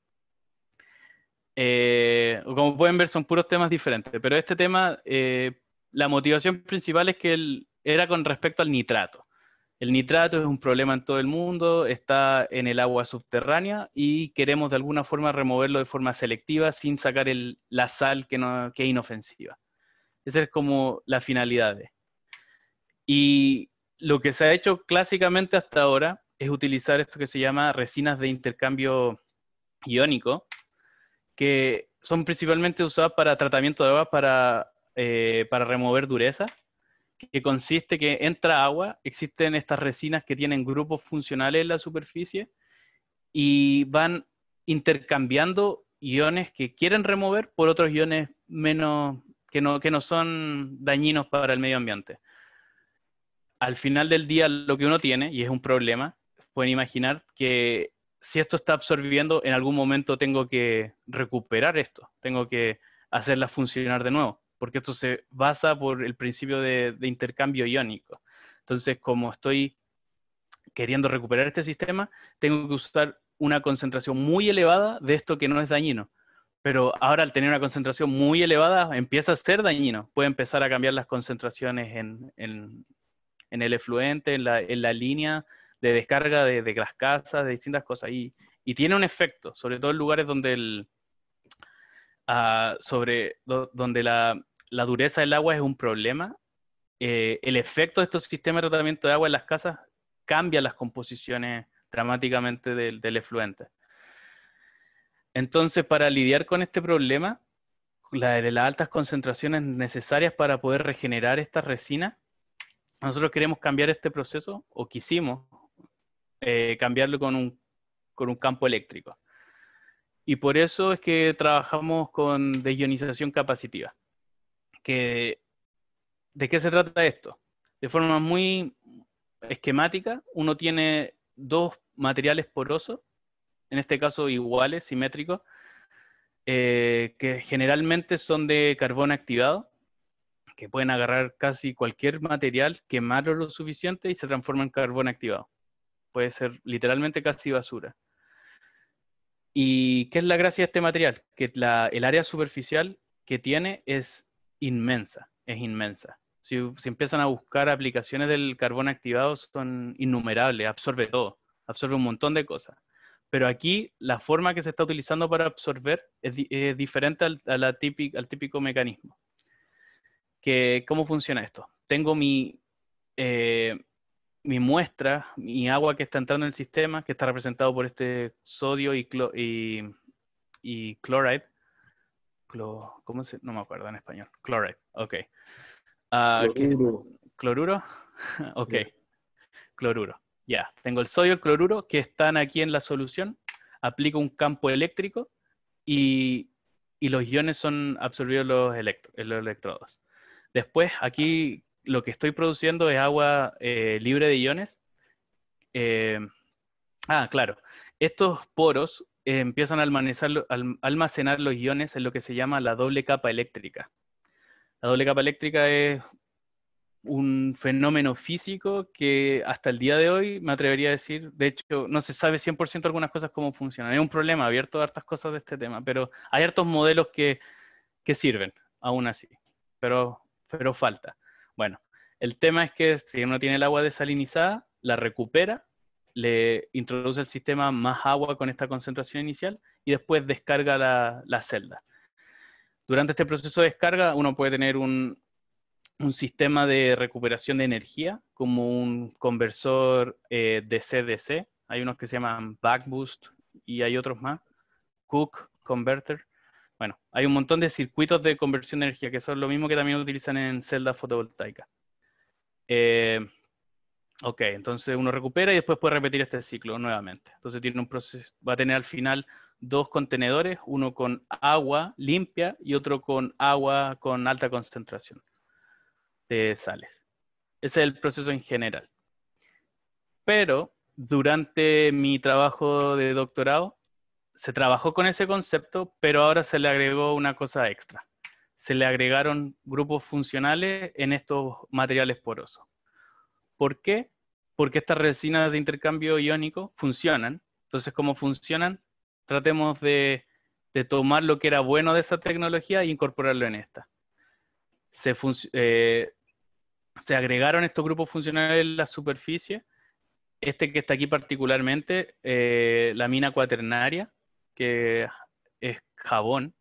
Eh, como pueden ver, son puros temas diferentes, pero este tema, eh, la motivación principal es que era con respecto al nitrato. El nitrato es un problema en todo el mundo, está en el agua subterránea y queremos de alguna forma removerlo de forma selectiva sin sacar el, la sal que, es inofensiva. Esa es como la finalidad. Y lo que se ha hecho clásicamente hasta ahora es utilizar esto que se llama resinas de intercambio iónico, que son principalmente usadas para tratamiento de agua para eh, remover dureza que consiste que entra agua, existen estas resinas que tienen grupos funcionales en la superficie y van intercambiando iones que quieren remover por otros iones menos que no, que no son dañinos para el medio ambiente. Al final del día lo que uno tiene, y es un problema, pueden imaginar que si esto está absorbiendo, en algún momento tengo que recuperar esto, tengo que hacerla funcionar de nuevo porque esto se basa por el principio de, intercambio iónico. Entonces, como estoy queriendo recuperar este sistema, tengo que usar una concentración muy elevada de esto que no es dañino. Pero ahora al tener una concentración muy elevada empieza a ser dañino. Puede empezar a cambiar las concentraciones en, el efluente, en la, línea de descarga de, las casas, de distintas cosas. Y, y, tiene un efecto, sobre todo en lugares donde, el, ah, sobre, donde la, la dureza del agua es un problema. Eh, el efecto de estos sistemas de tratamiento de agua en las casas cambia las composiciones dramáticamente del, efluente. Entonces, para lidiar con este problema, de las altas concentraciones necesarias para poder regenerar esta resina, nosotros queremos cambiar este proceso, o quisimos eh, cambiarlo con un campo eléctrico. Y por eso es que trabajamos con desionización capacitiva que, ¿de qué se trata esto? De forma muy esquemática, uno tiene dos materiales porosos, en este caso iguales, simétricos, eh, que generalmente son de carbón activado, que pueden agarrar casi cualquier material, quemarlo lo suficiente y se transforma en carbón activado. Puede ser literalmente casi basura. ¿Y qué es la gracia de este material? Que el área superficial que tiene es inmensa, es inmensa. Si, si, empiezan a buscar aplicaciones del carbón activado, son innumerables, absorbe todo, absorbe un montón de cosas. Pero aquí la forma que se está utilizando para absorber es, diferente al, a al típico mecanismo. Que, ¿Cómo funciona esto? Tengo mi, eh, mi muestra, mi agua que está entrando en el sistema, que está representado por este sodio y, clo y, y ¿cómo se? No me acuerdo en español. Chloride, ok. Ah, cloruro. ¿Cloruro? ok. Cloruro. Ya, tengo el sodio y el cloruro que están aquí en la solución. Aplico un campo eléctrico y, los iones son absorbidos los, los electrodos. Después, aquí lo que estoy produciendo es agua eh, libre de iones. Eh, ah, claro. Estos poros empiezan a almacenar, los iones en lo que se llama la doble capa eléctrica. La doble capa eléctrica es un fenómeno físico que hasta el día de hoy me atrevería a decir, de hecho, no se sabe 100% algunas cosas cómo funcionan. hay un problema abierto a hartas cosas de este tema, pero hay hartos modelos que, que sirven, aún así, pero, pero falta. Bueno, el tema es que si uno tiene el agua desalinizada, la recupera le introduce al sistema más agua con esta concentración inicial y después descarga la, celda. Durante este proceso de descarga uno puede tener un, sistema de recuperación de energía como un conversor eh, de DC-DC. Hay unos que se llaman Backboost y hay otros más. Cook Converter. Bueno, hay un montón de circuitos de conversión de energía que son lo mismo que también utilizan en celdas fotovoltaicas. Eh, Ok, entonces uno recupera y después puede repetir este ciclo nuevamente. Entonces tiene un proceso, va a tener al final dos contenedores, uno con agua limpia y otro con agua con alta concentración de sales. Ese es el proceso en general. Pero durante mi trabajo de doctorado se trabajó con ese concepto, pero ahora se le agregó una cosa extra. Se le agregaron grupos funcionales en estos materiales porosos. ¿Por qué? Porque estas resinas de intercambio iónico funcionan. Entonces, ¿cómo funcionan, tratemos de, tomar lo que era bueno de esa tecnología e incorporarlo en esta. Se, eh, agregaron estos grupos funcionales en la superficie. Este que está aquí particularmente, eh, la mina cuaternaria, que es jabón.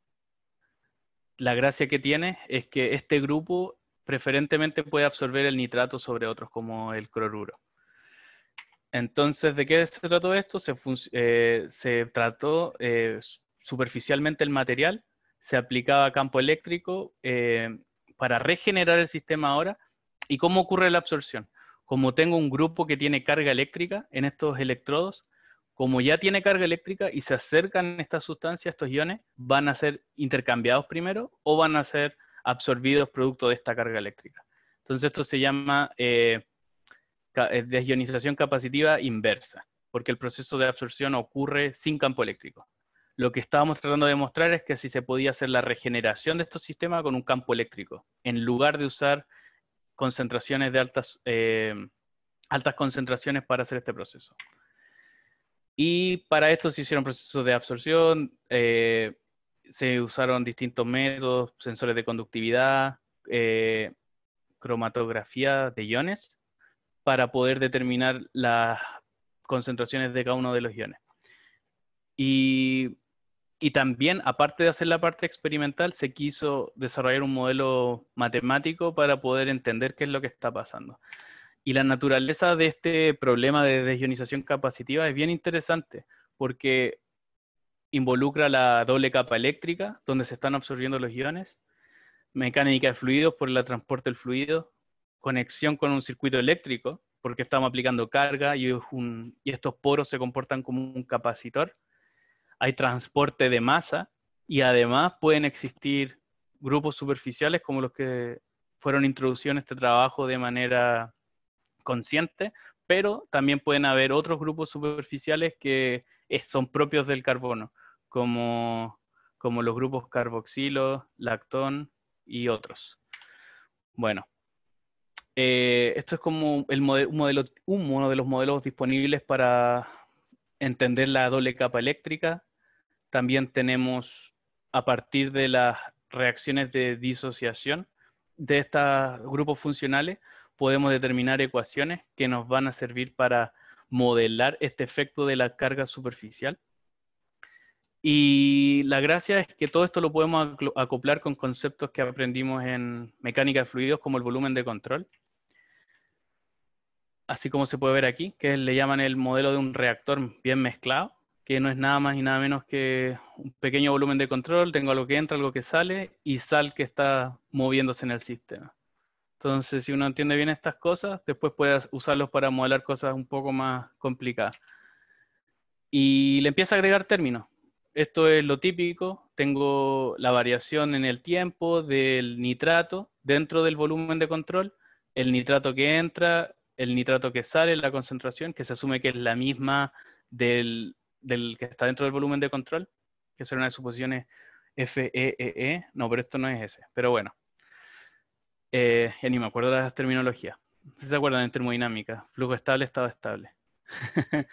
La gracia que tiene es que este grupo preferentemente puede absorber el nitrato sobre otros, como el cloruro. Entonces, ¿de qué se trató esto? Se, eh, trató eh, superficialmente el material, se aplicaba campo eléctrico eh, para regenerar el sistema ahora. ¿Y cómo ocurre la absorción? Como tengo un grupo que tiene carga eléctrica en estos electrodos, como ya tiene carga eléctrica y se acercan estas sustancias, estos iones, van a ser intercambiados primero o van a ser absorbidos producto de esta carga eléctrica. Entonces esto se llama eh, eh, desionización capacitiva inversa, porque el proceso de absorción ocurre sin campo eléctrico. Lo que estábamos tratando de demostrar es que si se podía hacer la regeneración de estos sistemas con un campo eléctrico, en lugar de usar concentraciones de altas, eh, altas concentraciones para hacer este proceso. Y para esto se hicieron procesos de absorción, se usaron distintos métodos, sensores de conductividad, eh, cromatografía de iones, para poder determinar las concentraciones de cada uno de los iones. Y, y también, aparte de hacer la parte experimental, se quiso desarrollar un modelo matemático para poder entender qué es lo que está pasando. Y la naturaleza de este problema de desionización capacitiva es bien interesante, porque involucra la doble capa eléctrica, donde se están absorbiendo los iones, mecánica de fluidos por el transporte del fluido, conexión con un circuito eléctrico, porque estamos aplicando carga y, estos poros se comportan como un capacitor. Hay transporte de masa y además pueden existir grupos superficiales como los que fueron introducidos en este trabajo de manera consciente, pero también pueden haber otros grupos superficiales que son propios del carbono como, los grupos carboxilo, lactón y otros. Bueno, eh, esto es como el un uno de los modelos disponibles para entender la doble capa eléctrica. También tenemos, a partir de las reacciones de disociación de estos grupos funcionales, podemos determinar ecuaciones que nos van a servir para modelar este efecto de la carga superficial y la gracia es que todo esto lo podemos acoplar con conceptos que aprendimos en mecánica de fluidos como el volumen de control. Así como se puede ver aquí, que le llaman el modelo de un reactor bien mezclado, que no es nada más y nada menos que un pequeño volumen de control, tengo algo que entra, algo que sale y sal que está moviéndose en el sistema. Entonces, si uno entiende bien estas cosas, después puedes usarlos para modelar cosas un poco más complicadas. Y le empieza a agregar términos esto es lo típico, tengo la variación en el tiempo del nitrato dentro del volumen de control, el nitrato que entra, el nitrato que sale, la concentración, que se asume que es la misma del, que está dentro del volumen de control, que son una de suposiciones f e, e, -E. no, pero esto no es ese, pero bueno. Eh, ni me acuerdo de las terminologías. se acuerdan en termodinámica, flujo estable, estado estable.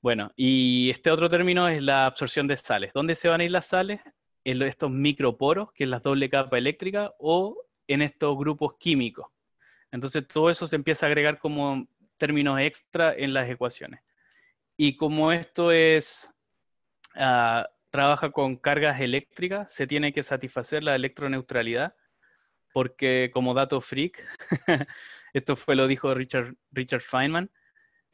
Bueno, y este otro término es la absorción de sales. ¿Dónde se van a ir las sales? En estos microporos, que es la doble capa eléctrica, o en estos grupos químicos. Entonces todo eso se empieza a agregar como términos extra en las ecuaciones. Y como esto es, ah, trabaja con cargas eléctricas, se tiene que satisfacer la electroneutralidad, porque como dato freak, esto fue lo dijo Richard, Richard Feynman,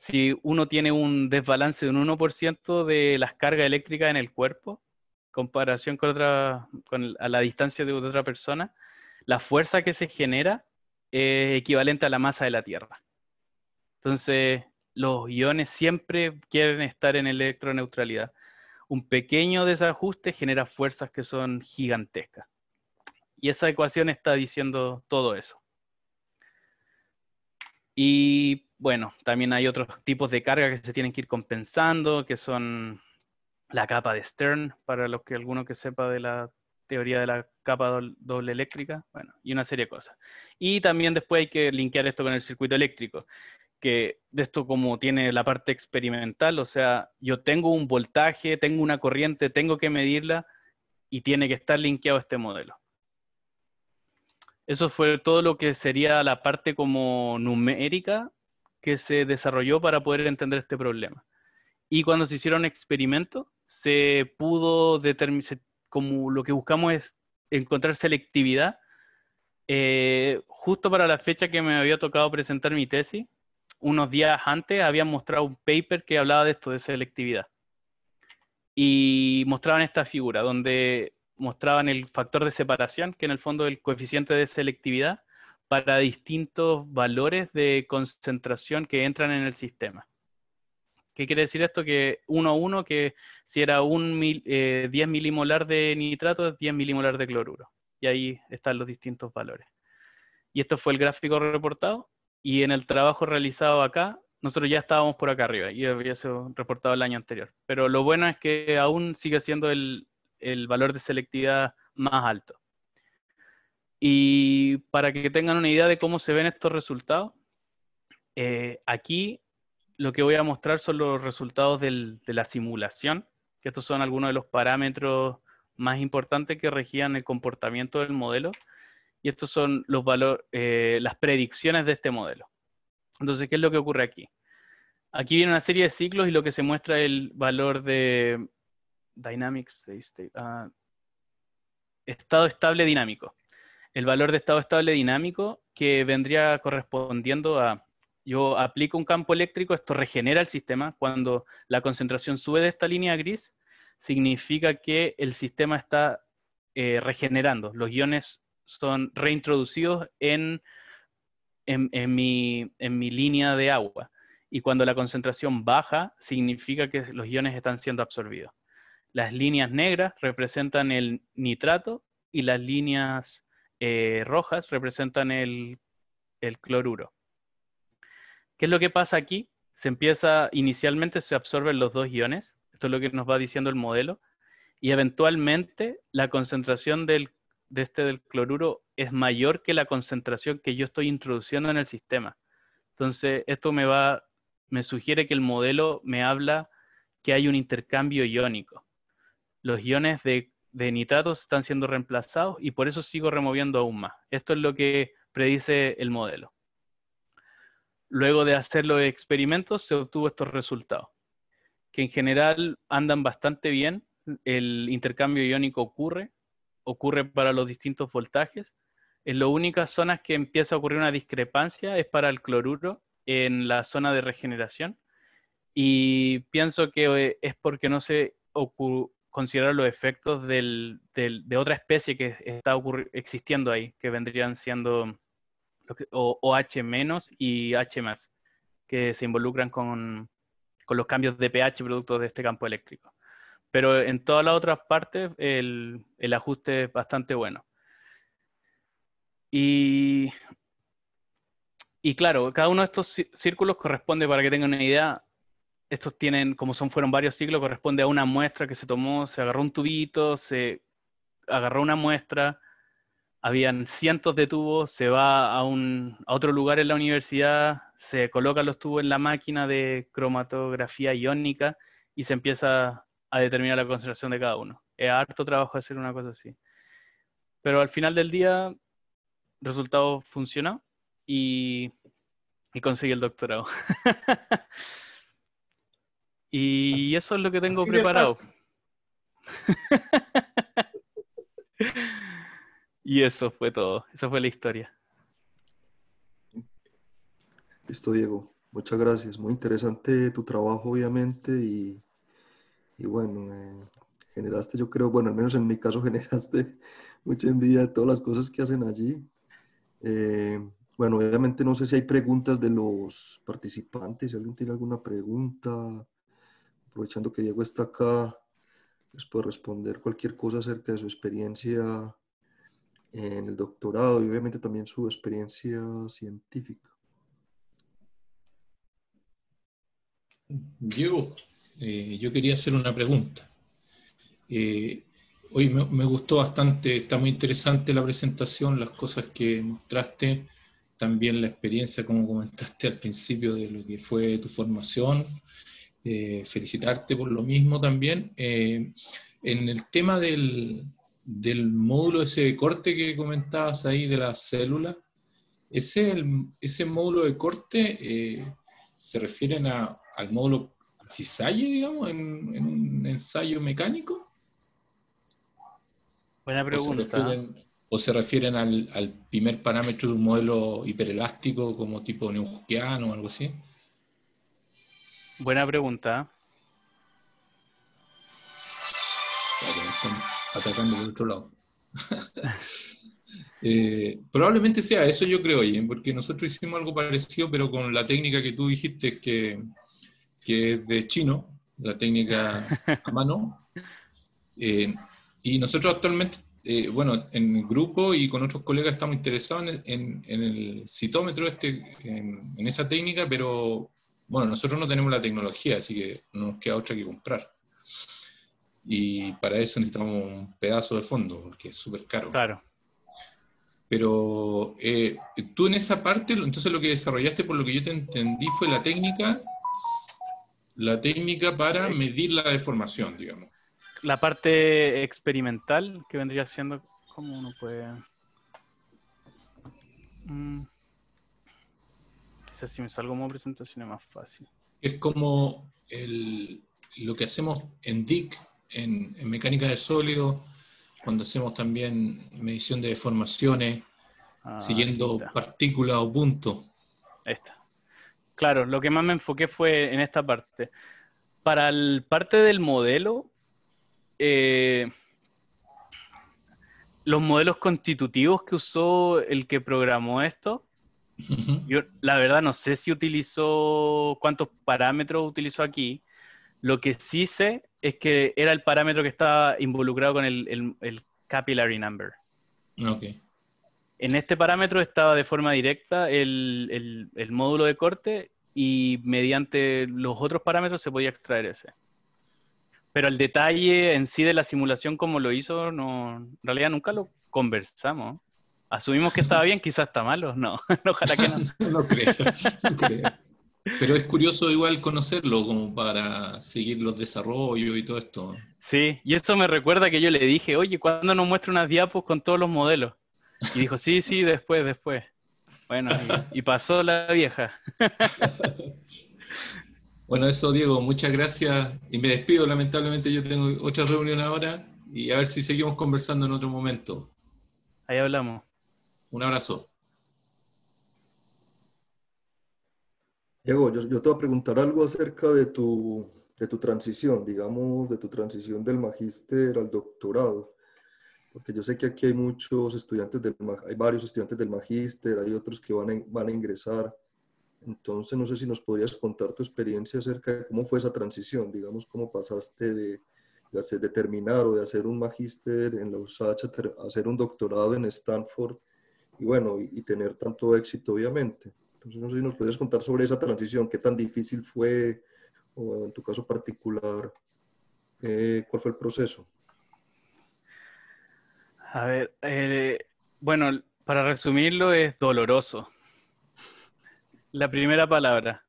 si uno tiene un desbalance de un 1% de las cargas eléctricas en el cuerpo, comparación con otra, la distancia de otra persona, la fuerza que se genera es equivalente a la masa de la Tierra. Entonces, los iones siempre quieren estar en electroneutralidad. Un pequeño desajuste genera fuerzas que son gigantescas. Y esa ecuación está diciendo todo eso. Y bueno, también hay otros tipos de carga que se tienen que ir compensando, que son la capa de Stern, para los que alguno que sepa de la teoría de la capa doble, eléctrica, bueno, y una serie de cosas. Y también después hay que linkear esto con el circuito eléctrico, que de esto como tiene la parte experimental, o sea, yo tengo un voltaje, tengo una corriente, tengo que medirla y tiene que estar linkeado este modelo. Eso fue todo lo que sería la parte como numérica que se desarrolló para poder entender este problema. Y cuando se hicieron experimentos, se pudo determinar, como lo que buscamos es encontrar selectividad. Eh, justo para la fecha que me había tocado presentar mi tesis, unos días antes habían mostrado un paper que hablaba de esto, de selectividad. Y mostraban esta figura, donde mostraban el factor de separación, que en el fondo es el coeficiente de selectividad, para distintos valores de concentración que entran en el sistema. ¿Qué quiere decir esto? Que uno a uno, que si era un 10 eh, milimolar de nitrato, es 10 milimolar de cloruro. Y ahí están los distintos valores. Y esto fue el gráfico reportado. Y en el trabajo realizado acá, nosotros ya estábamos por acá arriba y había sido reportado el año anterior. Pero lo bueno es que aún sigue siendo el valor de selectividad más alto. Y para que tengan una idea de cómo se ven estos resultados, eh, aquí lo que voy a mostrar son los resultados de la simulación, que estos son algunos de los parámetros más importantes que regían el comportamiento del modelo, y estos son los eh, las predicciones de este modelo. Entonces, ¿qué es lo que ocurre aquí? Aquí viene una serie de ciclos y lo que se muestra es el valor de Dynamics, ah, estado estable dinámico el valor de estado estable dinámico que vendría correspondiendo a, yo aplico un campo eléctrico, esto regenera el sistema, cuando la concentración sube de esta línea gris, significa que el sistema está eh, regenerando, los iones son reintroducidos en, mi, en mi línea de agua. Y cuando la concentración baja, significa que los iones están siendo absorbidos. Las líneas negras representan el nitrato y las líneas eh, rojas representan el, cloruro. ¿Qué es lo que pasa aquí? Se empieza, inicialmente se absorben los dos iones, esto es lo que nos va diciendo el modelo, y eventualmente la concentración de este del cloruro es mayor que la concentración que yo estoy introduciendo en el sistema. Entonces, esto me va, me sugiere que el modelo me habla que hay un intercambio iónico. Los iones de de nitratos están siendo reemplazados y por eso sigo removiendo aún más. Esto es lo que predice el modelo. Luego de hacer los experimentos se obtuvo estos resultados, que en general andan bastante bien. El intercambio iónico ocurre, ocurre para los distintos voltajes. En las únicas zonas que empieza a ocurrir una discrepancia es para el cloruro en la zona de regeneración. Y pienso que eh, es porque no se ocurre considerar los efectos de otra especie que está existiendo ahí, que vendrían siendo OH- y H+, que se involucran con, los cambios de pH productos de este campo eléctrico. Pero en todas las otras partes el, ajuste es bastante bueno. Y, y claro, cada uno de estos círculos corresponde, para que tengan una idea, estos tienen, como son, fueron varios siglos, corresponde a una muestra que se tomó, se agarró un tubito, se agarró una muestra, habían cientos de tubos, se va a, un, otro lugar en la universidad, se colocan los tubos en la máquina de cromatografía iónica y se empieza a determinar la concentración de cada uno. Es harto trabajo hacer una cosa así. Pero al final del día, el resultado funcionó y, y conseguí el doctorado. Y ah. eso es lo que tengo preparado. y eso fue todo. Esa fue la historia. Listo, Diego. Muchas gracias. Muy interesante tu trabajo, obviamente. Y, bueno, eh, generaste, yo creo, bueno, al menos en mi caso, generaste mucha envidia de todas las cosas que hacen allí. Eh, bueno, obviamente no sé si hay preguntas de los participantes, si alguien tiene alguna pregunta aprovechando que Diego está acá, les puedo responder cualquier cosa acerca de su experiencia en el doctorado y obviamente también su experiencia científica. Diego, eh, yo quería hacer una pregunta. Eh, hoy me, gustó bastante, está muy interesante la presentación, las cosas que mostraste, también la experiencia, como comentaste al principio, de lo que fue tu formación eh, felicitarte por lo mismo también. Eh, en el tema del, módulo ese de corte que comentabas ahí de la célula, ese, ese módulo de corte eh, se refieren al módulo cisalle, digamos, en, un ensayo mecánico. Buena pregunta. ¿O se refieren, al, primer parámetro de un modelo hiperelástico como tipo neusquiano o algo así? Buena pregunta. atacando otro lado. Eh, probablemente sea eso, yo creo, ¿eh? porque nosotros hicimos algo parecido, pero con la técnica que tú dijiste que, que es de chino, la técnica a mano. Eh, y nosotros actualmente, eh, bueno, en el grupo y con otros colegas estamos interesados en, en, el citómetro, este, en, esa técnica, pero bueno, nosotros no tenemos la tecnología, así que no nos queda otra que comprar. Y para eso necesitamos un pedazo de fondo, porque es súper caro. Claro. Pero eh, tú en esa parte, entonces lo que desarrollaste, por lo que yo te entendí, fue la técnica, la técnica para medir la deformación, digamos. La parte experimental que vendría siendo, ¿cómo uno puede? Mm si me salgo como presentación es más fácil. Es como lo que hacemos en DIC, en, mecánica de sólidos, cuando hacemos también medición de deformaciones, ah, siguiendo partículas o puntos. está Claro, lo que más me enfoqué fue en esta parte. Para la parte del modelo, eh, los modelos constitutivos que usó el que programó esto yo la verdad no sé si utilizó, cuántos parámetros utilizó aquí. Lo que sí sé es que era el parámetro que estaba involucrado con el, capillary number. En este parámetro estaba de forma directa el, el, módulo de corte y mediante los otros parámetros se podía extraer ese. Pero el detalle en sí de la simulación, como lo hizo, no, en realidad nunca lo conversamos. Asumimos que estaba bien, quizás está malo, no, ojalá que no. no creo, Pero es curioso igual conocerlo como para seguir los desarrollos y todo esto. Sí, y eso me recuerda que yo le dije, oye, ¿cuándo nos muestra unas diapos con todos los modelos? Y dijo, sí, sí, después, después. Bueno, y pasó la vieja. Bueno, eso Diego, muchas gracias. Y me despido, lamentablemente yo tengo otra reunión ahora y a ver si seguimos conversando en otro momento. Ahí hablamos. Un abrazo. Diego, yo, yo te voy a preguntar algo acerca de tu, de tu transición, digamos, de tu transición del magíster al doctorado porque yo sé que aquí hay muchos estudiantes, del, hay varios estudiantes del magíster, hay otros que van a, van a ingresar. Entonces, no sé si nos podrías contar tu experiencia acerca de cómo fue esa transición, digamos, cómo pasaste de, de, de terminar o de hacer un magíster en la USACH a hacer un doctorado en Stanford y bueno, y, tener tanto éxito, obviamente. Entonces, no sé si nos podrías contar sobre esa transición, qué tan difícil fue, o en tu caso particular, eh, cuál fue el proceso. A ver, eh, bueno, para resumirlo es doloroso. La primera palabra.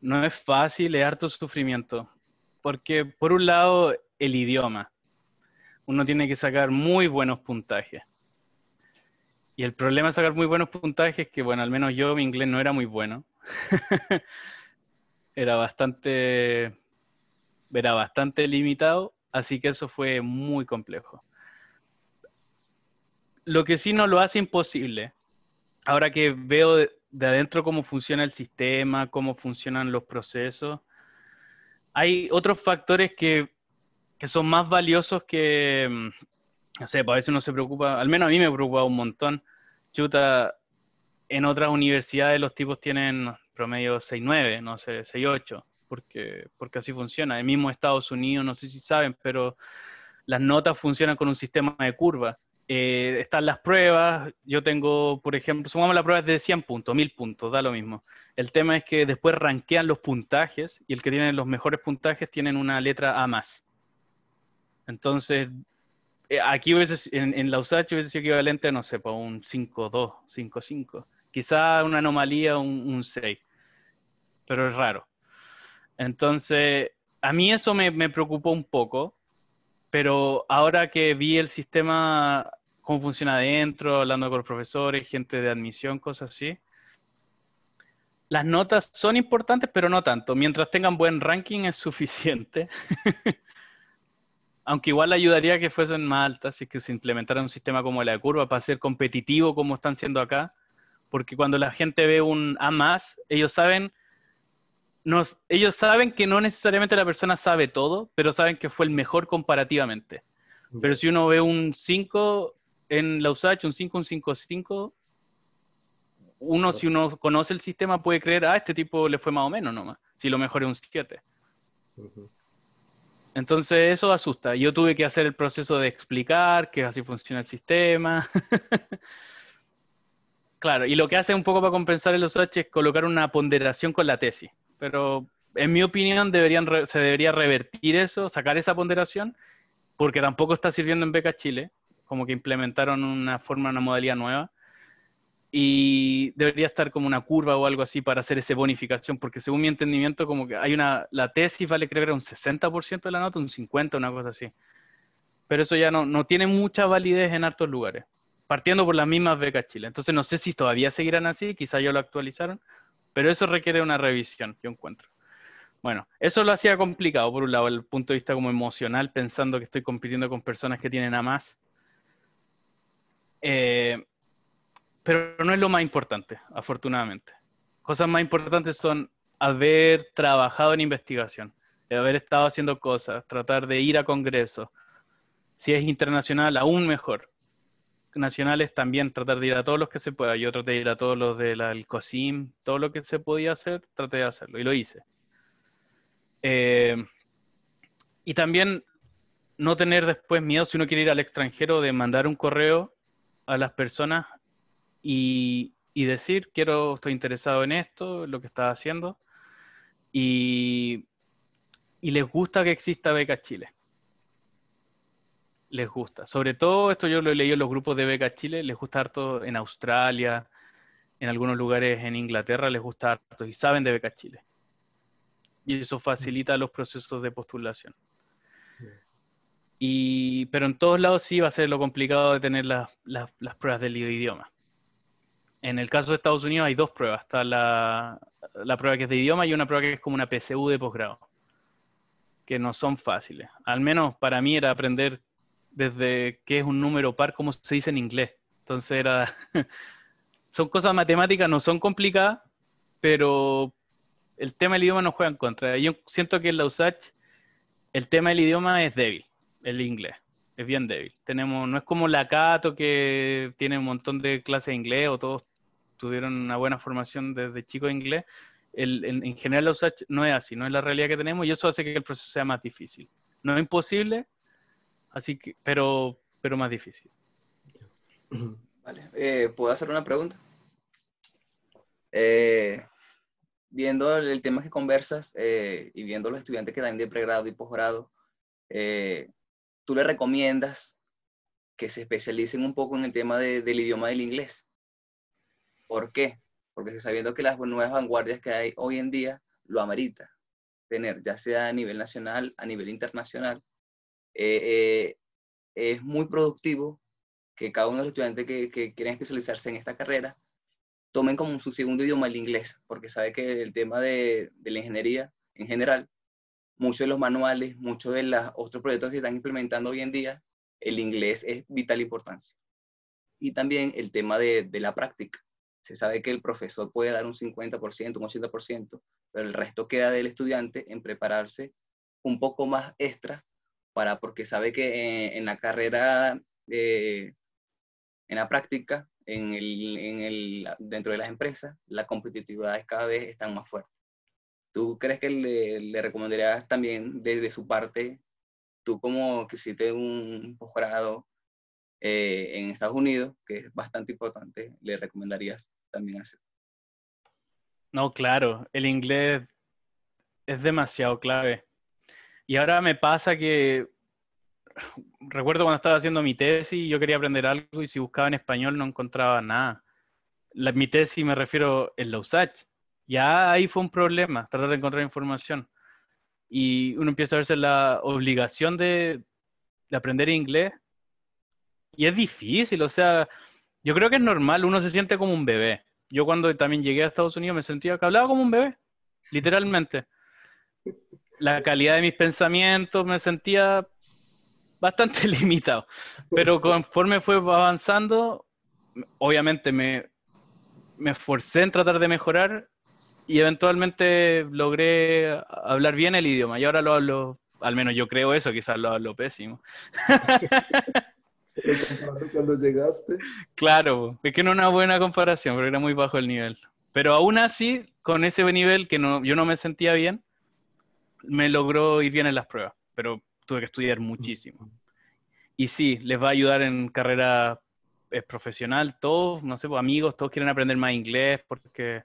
No es fácil, es harto sufrimiento. Porque por un lado, el idioma. Uno tiene que sacar muy buenos puntajes. Y el problema de sacar muy buenos puntajes es que, bueno, al menos yo mi inglés no era muy bueno. era bastante era bastante limitado, así que eso fue muy complejo. Lo que sí no lo hace imposible, ahora que veo de, adentro cómo funciona el sistema, cómo funcionan los procesos, hay otros factores que son más valiosos que, no sé, para pues, a veces se preocupa, al menos a mí me preocupa un montón. Chuta, en otras universidades los tipos tienen promedio 6.9, no sé, 6.8, porque, porque así funciona. El mismo Estados Unidos, no sé si saben, pero las notas funcionan con un sistema de curvas. Eh, están las pruebas, yo tengo, por ejemplo, sumamos las pruebas de 100 puntos, 1000 puntos, da lo mismo. El tema es que después ranquean los puntajes y el que tiene los mejores puntajes tienen una letra A más. Entonces, eh, aquí hubiese, en, en la USACH hubiese sido equivalente, no sé, para un 5-2, 5-5. Quizá una anomalía, un, un 6. Pero es raro. Entonces, a mí eso me, me, preocupó un poco, pero ahora que vi el sistema, cómo funciona adentro, hablando con los profesores, gente de admisión, cosas así, las notas son importantes, pero no tanto. Mientras tengan buen ranking es suficiente. Aunque igual ayudaría que fuesen más altas, si que se implementara un sistema como la de curva para ser competitivo como están siendo acá, porque cuando la gente ve un A más, ellos saben, ellos saben que no necesariamente la persona sabe todo, pero saben que fue el mejor comparativamente. Pero si uno ve un 5 en la USACH, un 5, un 5, 5, uno si uno conoce el sistema puede creer, ah, este tipo le fue más o menos nomás, si lo mejor es un 7. Entonces eso asusta. Yo tuve que hacer el proceso de explicar que así funciona el sistema. claro, y lo que hace un poco para compensar el OSH es colocar una ponderación con la tesis. Pero en mi opinión deberían se debería revertir eso, sacar esa ponderación, porque tampoco está sirviendo en Beca Chile, como que implementaron una forma, una modalidad nueva y debería estar como una curva o algo así para hacer esa bonificación, porque según mi entendimiento, como que hay una, la tesis vale creo que era un 60% de la nota, un 50%, una cosa así. Pero eso ya no, no tiene mucha validez en hartos lugares, partiendo por las mismas becas Chile. Entonces no sé si todavía seguirán así, quizá ya lo actualizaron, pero eso requiere una revisión, yo encuentro. Bueno, eso lo hacía complicado, por un lado, el punto de vista como emocional, pensando que estoy compitiendo con personas que tienen a más. Eh, pero no es lo más importante, afortunadamente. Cosas más importantes son haber trabajado en investigación, haber estado haciendo cosas, tratar de ir a congresos. Si es internacional, aún mejor. Nacionales también, tratar de ir a todos los que se pueda. Yo traté de ir a todos los del Cosim, todo lo que se podía hacer, traté de hacerlo y lo hice. Eh, y también no tener después miedo si uno quiere ir al extranjero de mandar un correo a las personas y, decir, quiero, estoy interesado en esto, lo que estás haciendo, y, les gusta que exista Beca Chile. Les gusta. Sobre todo, esto yo lo he leído en los grupos de Beca Chile, les gusta harto en Australia, en algunos lugares en Inglaterra, les gusta harto y saben de Beca Chile. Y eso facilita los procesos de postulación. pero en todos lados sí va a ser lo complicado de tener las pruebas del idioma en el caso de Estados Unidos hay dos pruebas. Está la, prueba que es de idioma y una prueba que es como una PSU de posgrado, que no son fáciles. Al menos para mí era aprender desde qué es un número par, cómo se dice en inglés. Entonces era... son cosas matemáticas, no son complicadas, pero el tema del idioma no juega en contra. Yo siento que en la USACH el tema del idioma es débil, el inglés. Es bien débil. Tenemos, no es como la Cato que tiene un montón de clases de inglés o todos tuvieron una buena formación desde chico de inglés, en, general no es así, no es la realidad que tenemos y eso hace que el proceso sea más difícil. No es imposible, así que, pero, pero más difícil. Vale, eh, ¿puedo hacer una pregunta? Eh, viendo el tema que conversas eh, y viendo los estudiantes que dan de pregrado y posgrado, ¿tú le recomiendas que se especialicen un poco en el tema del idioma del inglés? ¿Por qué? Porque sabiendo que las nuevas vanguardias que hay hoy en día lo amerita tener, ya sea a nivel nacional, a nivel internacional, eh, eh, es muy productivo que cada uno de los estudiantes que, quieren especializarse en esta carrera tomen como su segundo idioma el inglés, porque sabe que el tema de, la ingeniería en general, muchos de los manuales, muchos de los otros proyectos que están implementando hoy en día, el inglés es vital importancia. Y también el tema de la práctica se sabe que el profesor puede dar un 50%, un 80%, pero el resto queda del estudiante en prepararse un poco más extra para, porque sabe que en, la carrera, eh, en la práctica, en el, dentro de las empresas, la competitividad cada vez están más fuerte. ¿Tú crees que le, recomendarías también desde su parte, tú como que hiciste un posgrado eh, en Estados Unidos, que es bastante importante, le recomendarías también No, claro, el inglés es demasiado clave. Y ahora me pasa que recuerdo cuando estaba haciendo mi tesis, yo quería aprender algo y si buscaba en español no encontraba nada. La, mi tesis me refiero en la USACH. Ya ahí fue un problema, tratar de encontrar información. Y uno empieza a verse la obligación de, de aprender inglés. Y es difícil, o sea, yo creo que es normal, uno se siente como un bebé. Yo cuando también llegué a Estados Unidos me sentía que hablaba como un bebé, literalmente. La calidad de mis pensamientos me sentía bastante limitado, pero conforme fue avanzando, obviamente me, me esforcé en tratar de mejorar y eventualmente logré hablar bien el idioma y ahora lo hablo, al menos yo creo eso, quizás lo hablo pésimo. cuando llegaste. Claro, es que no era una buena comparación, porque era muy bajo el nivel. Pero aún así, con ese nivel que no, yo no me sentía bien, me logró ir bien en las pruebas, pero tuve que estudiar muchísimo. Y sí, les va a ayudar en carrera eh, profesional, todos, no sé, pues, amigos, todos quieren aprender más inglés porque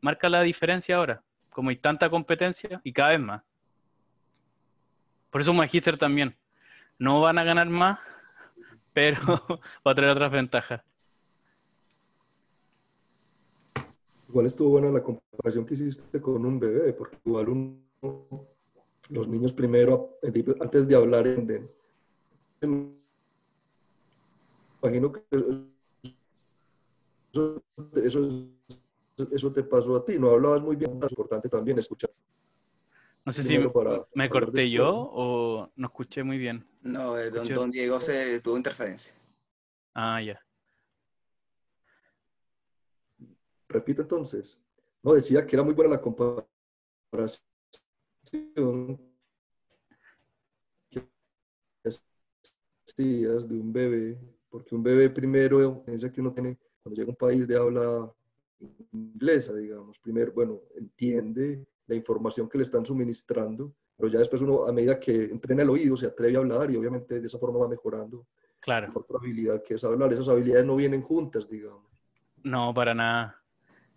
marca la diferencia ahora, como hay tanta competencia y cada vez más. Por eso un magíster también. No van a ganar más, pero va a tener otra ventajas. Igual estuvo buena la comparación que hiciste con un bebé, porque igual los niños primero, antes de hablar, Imagino que eso, eso, te pasó a ti, no hablabas muy bien, es importante también escuchar no sé si me corté yo o no escuché muy bien. No, eh, don, don, Diego se tuvo interferencia. Ah, ya. Repito entonces. No, decía que era muy buena la comparación que hacías de un bebé, porque un bebé primero, que uno tiene cuando llega a un país de habla inglesa, digamos, primero, bueno, entiende la información que le están suministrando, pero ya después uno, a medida que entrena el oído, se atreve a hablar y obviamente de esa forma va mejorando. Claro. Otra habilidad que es hablar, esas habilidades no vienen juntas, digamos. No, para nada.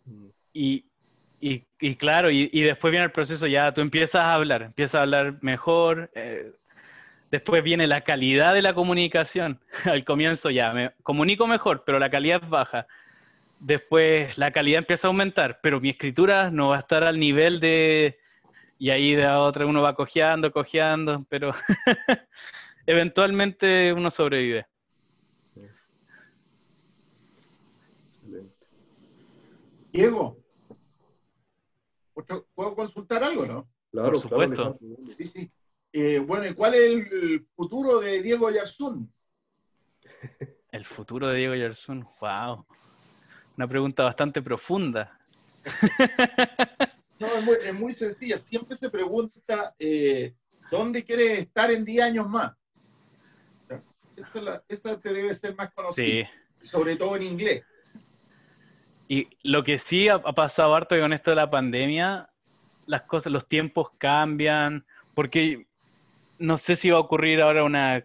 Mm. Y, y, claro, y, después viene el proceso, ya tú empiezas a hablar, empiezas a hablar mejor. Eh, después viene la calidad de la comunicación. Al comienzo ya, me comunico mejor, pero la calidad es baja después la calidad empieza a aumentar, pero mi escritura no va a estar al nivel de... Y ahí de a otra uno va cojeando, cojeando, pero eventualmente uno sobrevive. Diego, ¿puedo consultar algo, no? Claro, Por supuesto. sí, sí. Eh, bueno, cuál es el futuro de Diego Yarsun? el futuro de Diego Yarsun, wow. Una pregunta bastante profunda. No, es muy, sencilla. Siempre se pregunta, eh, ¿dónde quieres estar en 10 años más? esta, te debe ser más conocida, sobre todo en inglés. Y lo que sí ha, pasado harto con esto de la pandemia, las cosas, los tiempos cambian, porque no sé si va a ocurrir ahora una,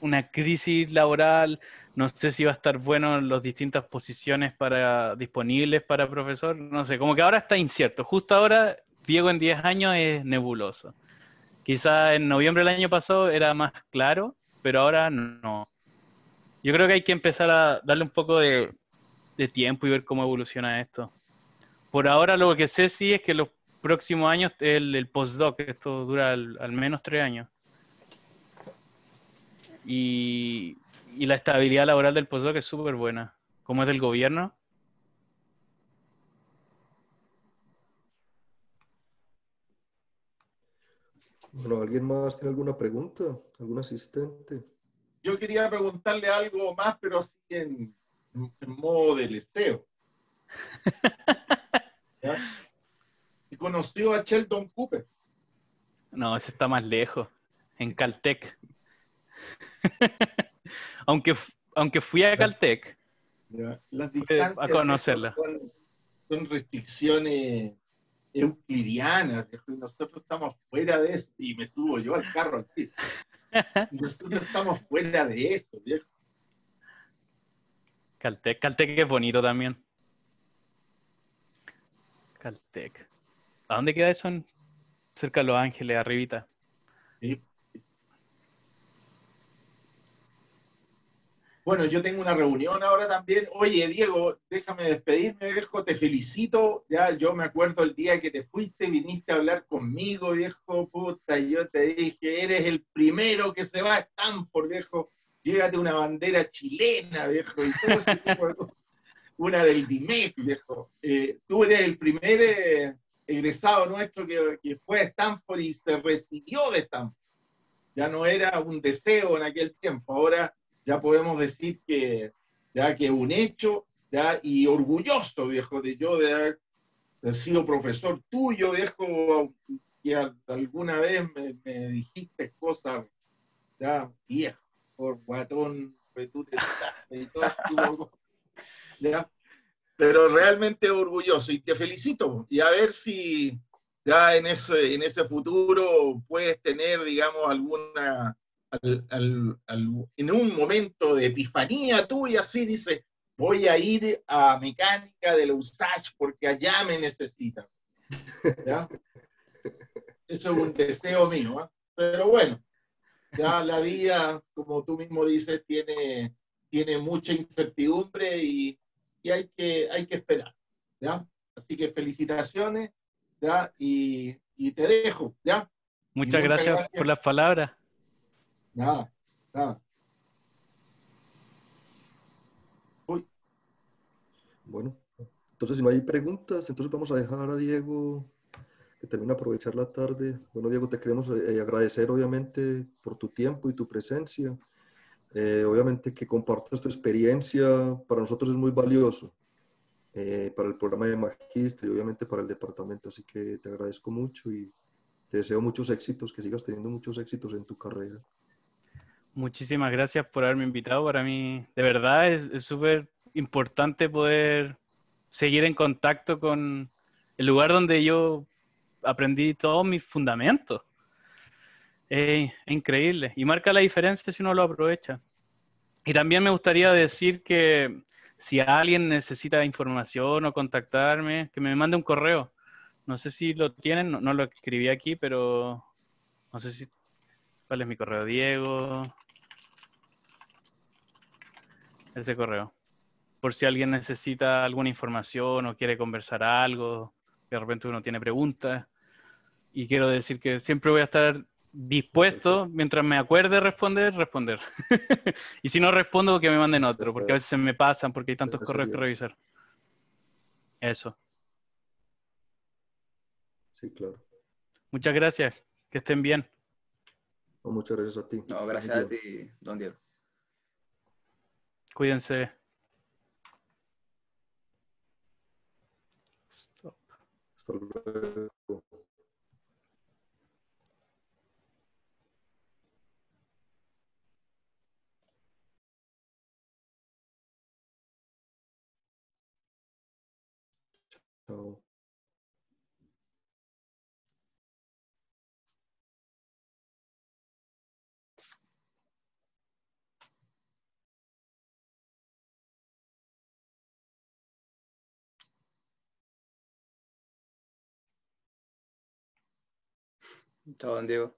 una crisis laboral, no sé si va a estar bueno las distintas posiciones para, disponibles para profesor. No sé, como que ahora está incierto. Justo ahora, Diego en 10 años es nebuloso. Quizá en noviembre del año pasado era más claro, pero ahora no. Yo creo que hay que empezar a darle un poco de, tiempo y ver cómo evoluciona esto. Por ahora lo que sé sí es que los próximos años el, el postdoc, esto dura al, al menos tres años. Y y la estabilidad laboral del postdoc es súper buena. ¿Cómo es el gobierno? Bueno, ¿alguien más tiene alguna pregunta? ¿Algún asistente? Yo quería preguntarle algo más, pero así en, modo de deseo. ¿Y conoció a Sheldon Cooper? No, ese está más lejos, en Caltech. aunque, aunque fui a Caltech, Las distancias a conocerla. Son, restricciones euclidianas, nosotros estamos fuera de eso, y me subo yo al carro aquí. Nosotros estamos fuera de eso, viejo. Caltech, Caltech es bonito también. Caltech. ¿A dónde queda eso? Cerca de Los Ángeles, arribita. Sí. Bueno, yo tengo una reunión ahora también. Oye, Diego, déjame despedirme, viejo, te felicito. Ya yo me acuerdo el día que te fuiste, viniste a hablar conmigo, viejo, puta, y yo te dije, eres el primero que se va a Stanford, viejo. Llévate una bandera chilena, viejo, y todo ese Una del DIMEC, viejo. Eh, tú eres el primer eh, egresado nuestro que, que fue a Stanford y se recibió de Stanford. Ya no era un deseo en aquel tiempo, ahora ya podemos decir que, ya que un hecho, y orgulloso, viejo, de yo de haber sido profesor tuyo, viejo, que alguna vez me, dijiste cosas, ya, viejo, por guatón, pero realmente orgulloso y te felicito, y a ver si ya en ese, en ese futuro puedes tener, digamos, alguna en un momento de epifanía tuya, así dice, voy a ir a mecánica de la porque allá me necesitan. Eso es un deseo mío, ¿ah? pero bueno, ya la vida, como tú mismo dices, tiene, tiene mucha incertidumbre y, y hay, que, hay que esperar. ¿ya? Así que felicitaciones ¿ya? Y, y te dejo. ¿ya? Muchas, gracias, por las palabras. Nada, nada. Uy. Bueno, entonces si no hay preguntas, entonces vamos a dejar a Diego que termine aprovechar la tarde. Bueno, Diego, te queremos eh, eh, agradecer obviamente por tu tiempo y tu presencia. Eh, obviamente que compartas tu experiencia para nosotros es muy valioso, para el programa de Magistro y obviamente para el departamento. Así que te agradezco mucho y te deseo muchos éxitos, que sigas teniendo muchos éxitos en tu carrera. Muchísimas gracias por haberme invitado. Para mí, de verdad, es súper importante poder seguir en contacto con el lugar donde yo aprendí todos mis fundamentos. es increíble. Y marca la diferencia si uno lo aprovecha. Y también me gustaría decir que si alguien necesita información o contactarme, que me mande un correo. No sé si lo tienen, no, no lo escribí aquí, pero no sé si... ¿Cuál es mi correo? Diego ese correo. Por si alguien necesita alguna información o quiere conversar algo, de repente uno tiene preguntas. Y quiero decir que siempre voy a estar dispuesto, mientras me acuerde responder, responder. y si no respondo, que me manden otro, porque a veces se me pasan, porque hay tantos correos que revisar. Eso. Sí, claro. Muchas gracias. Que estén bien. muchas gracias a ti. No, gracias a ti, don Diego. Cuídense. Stop. Hasta So entendeu?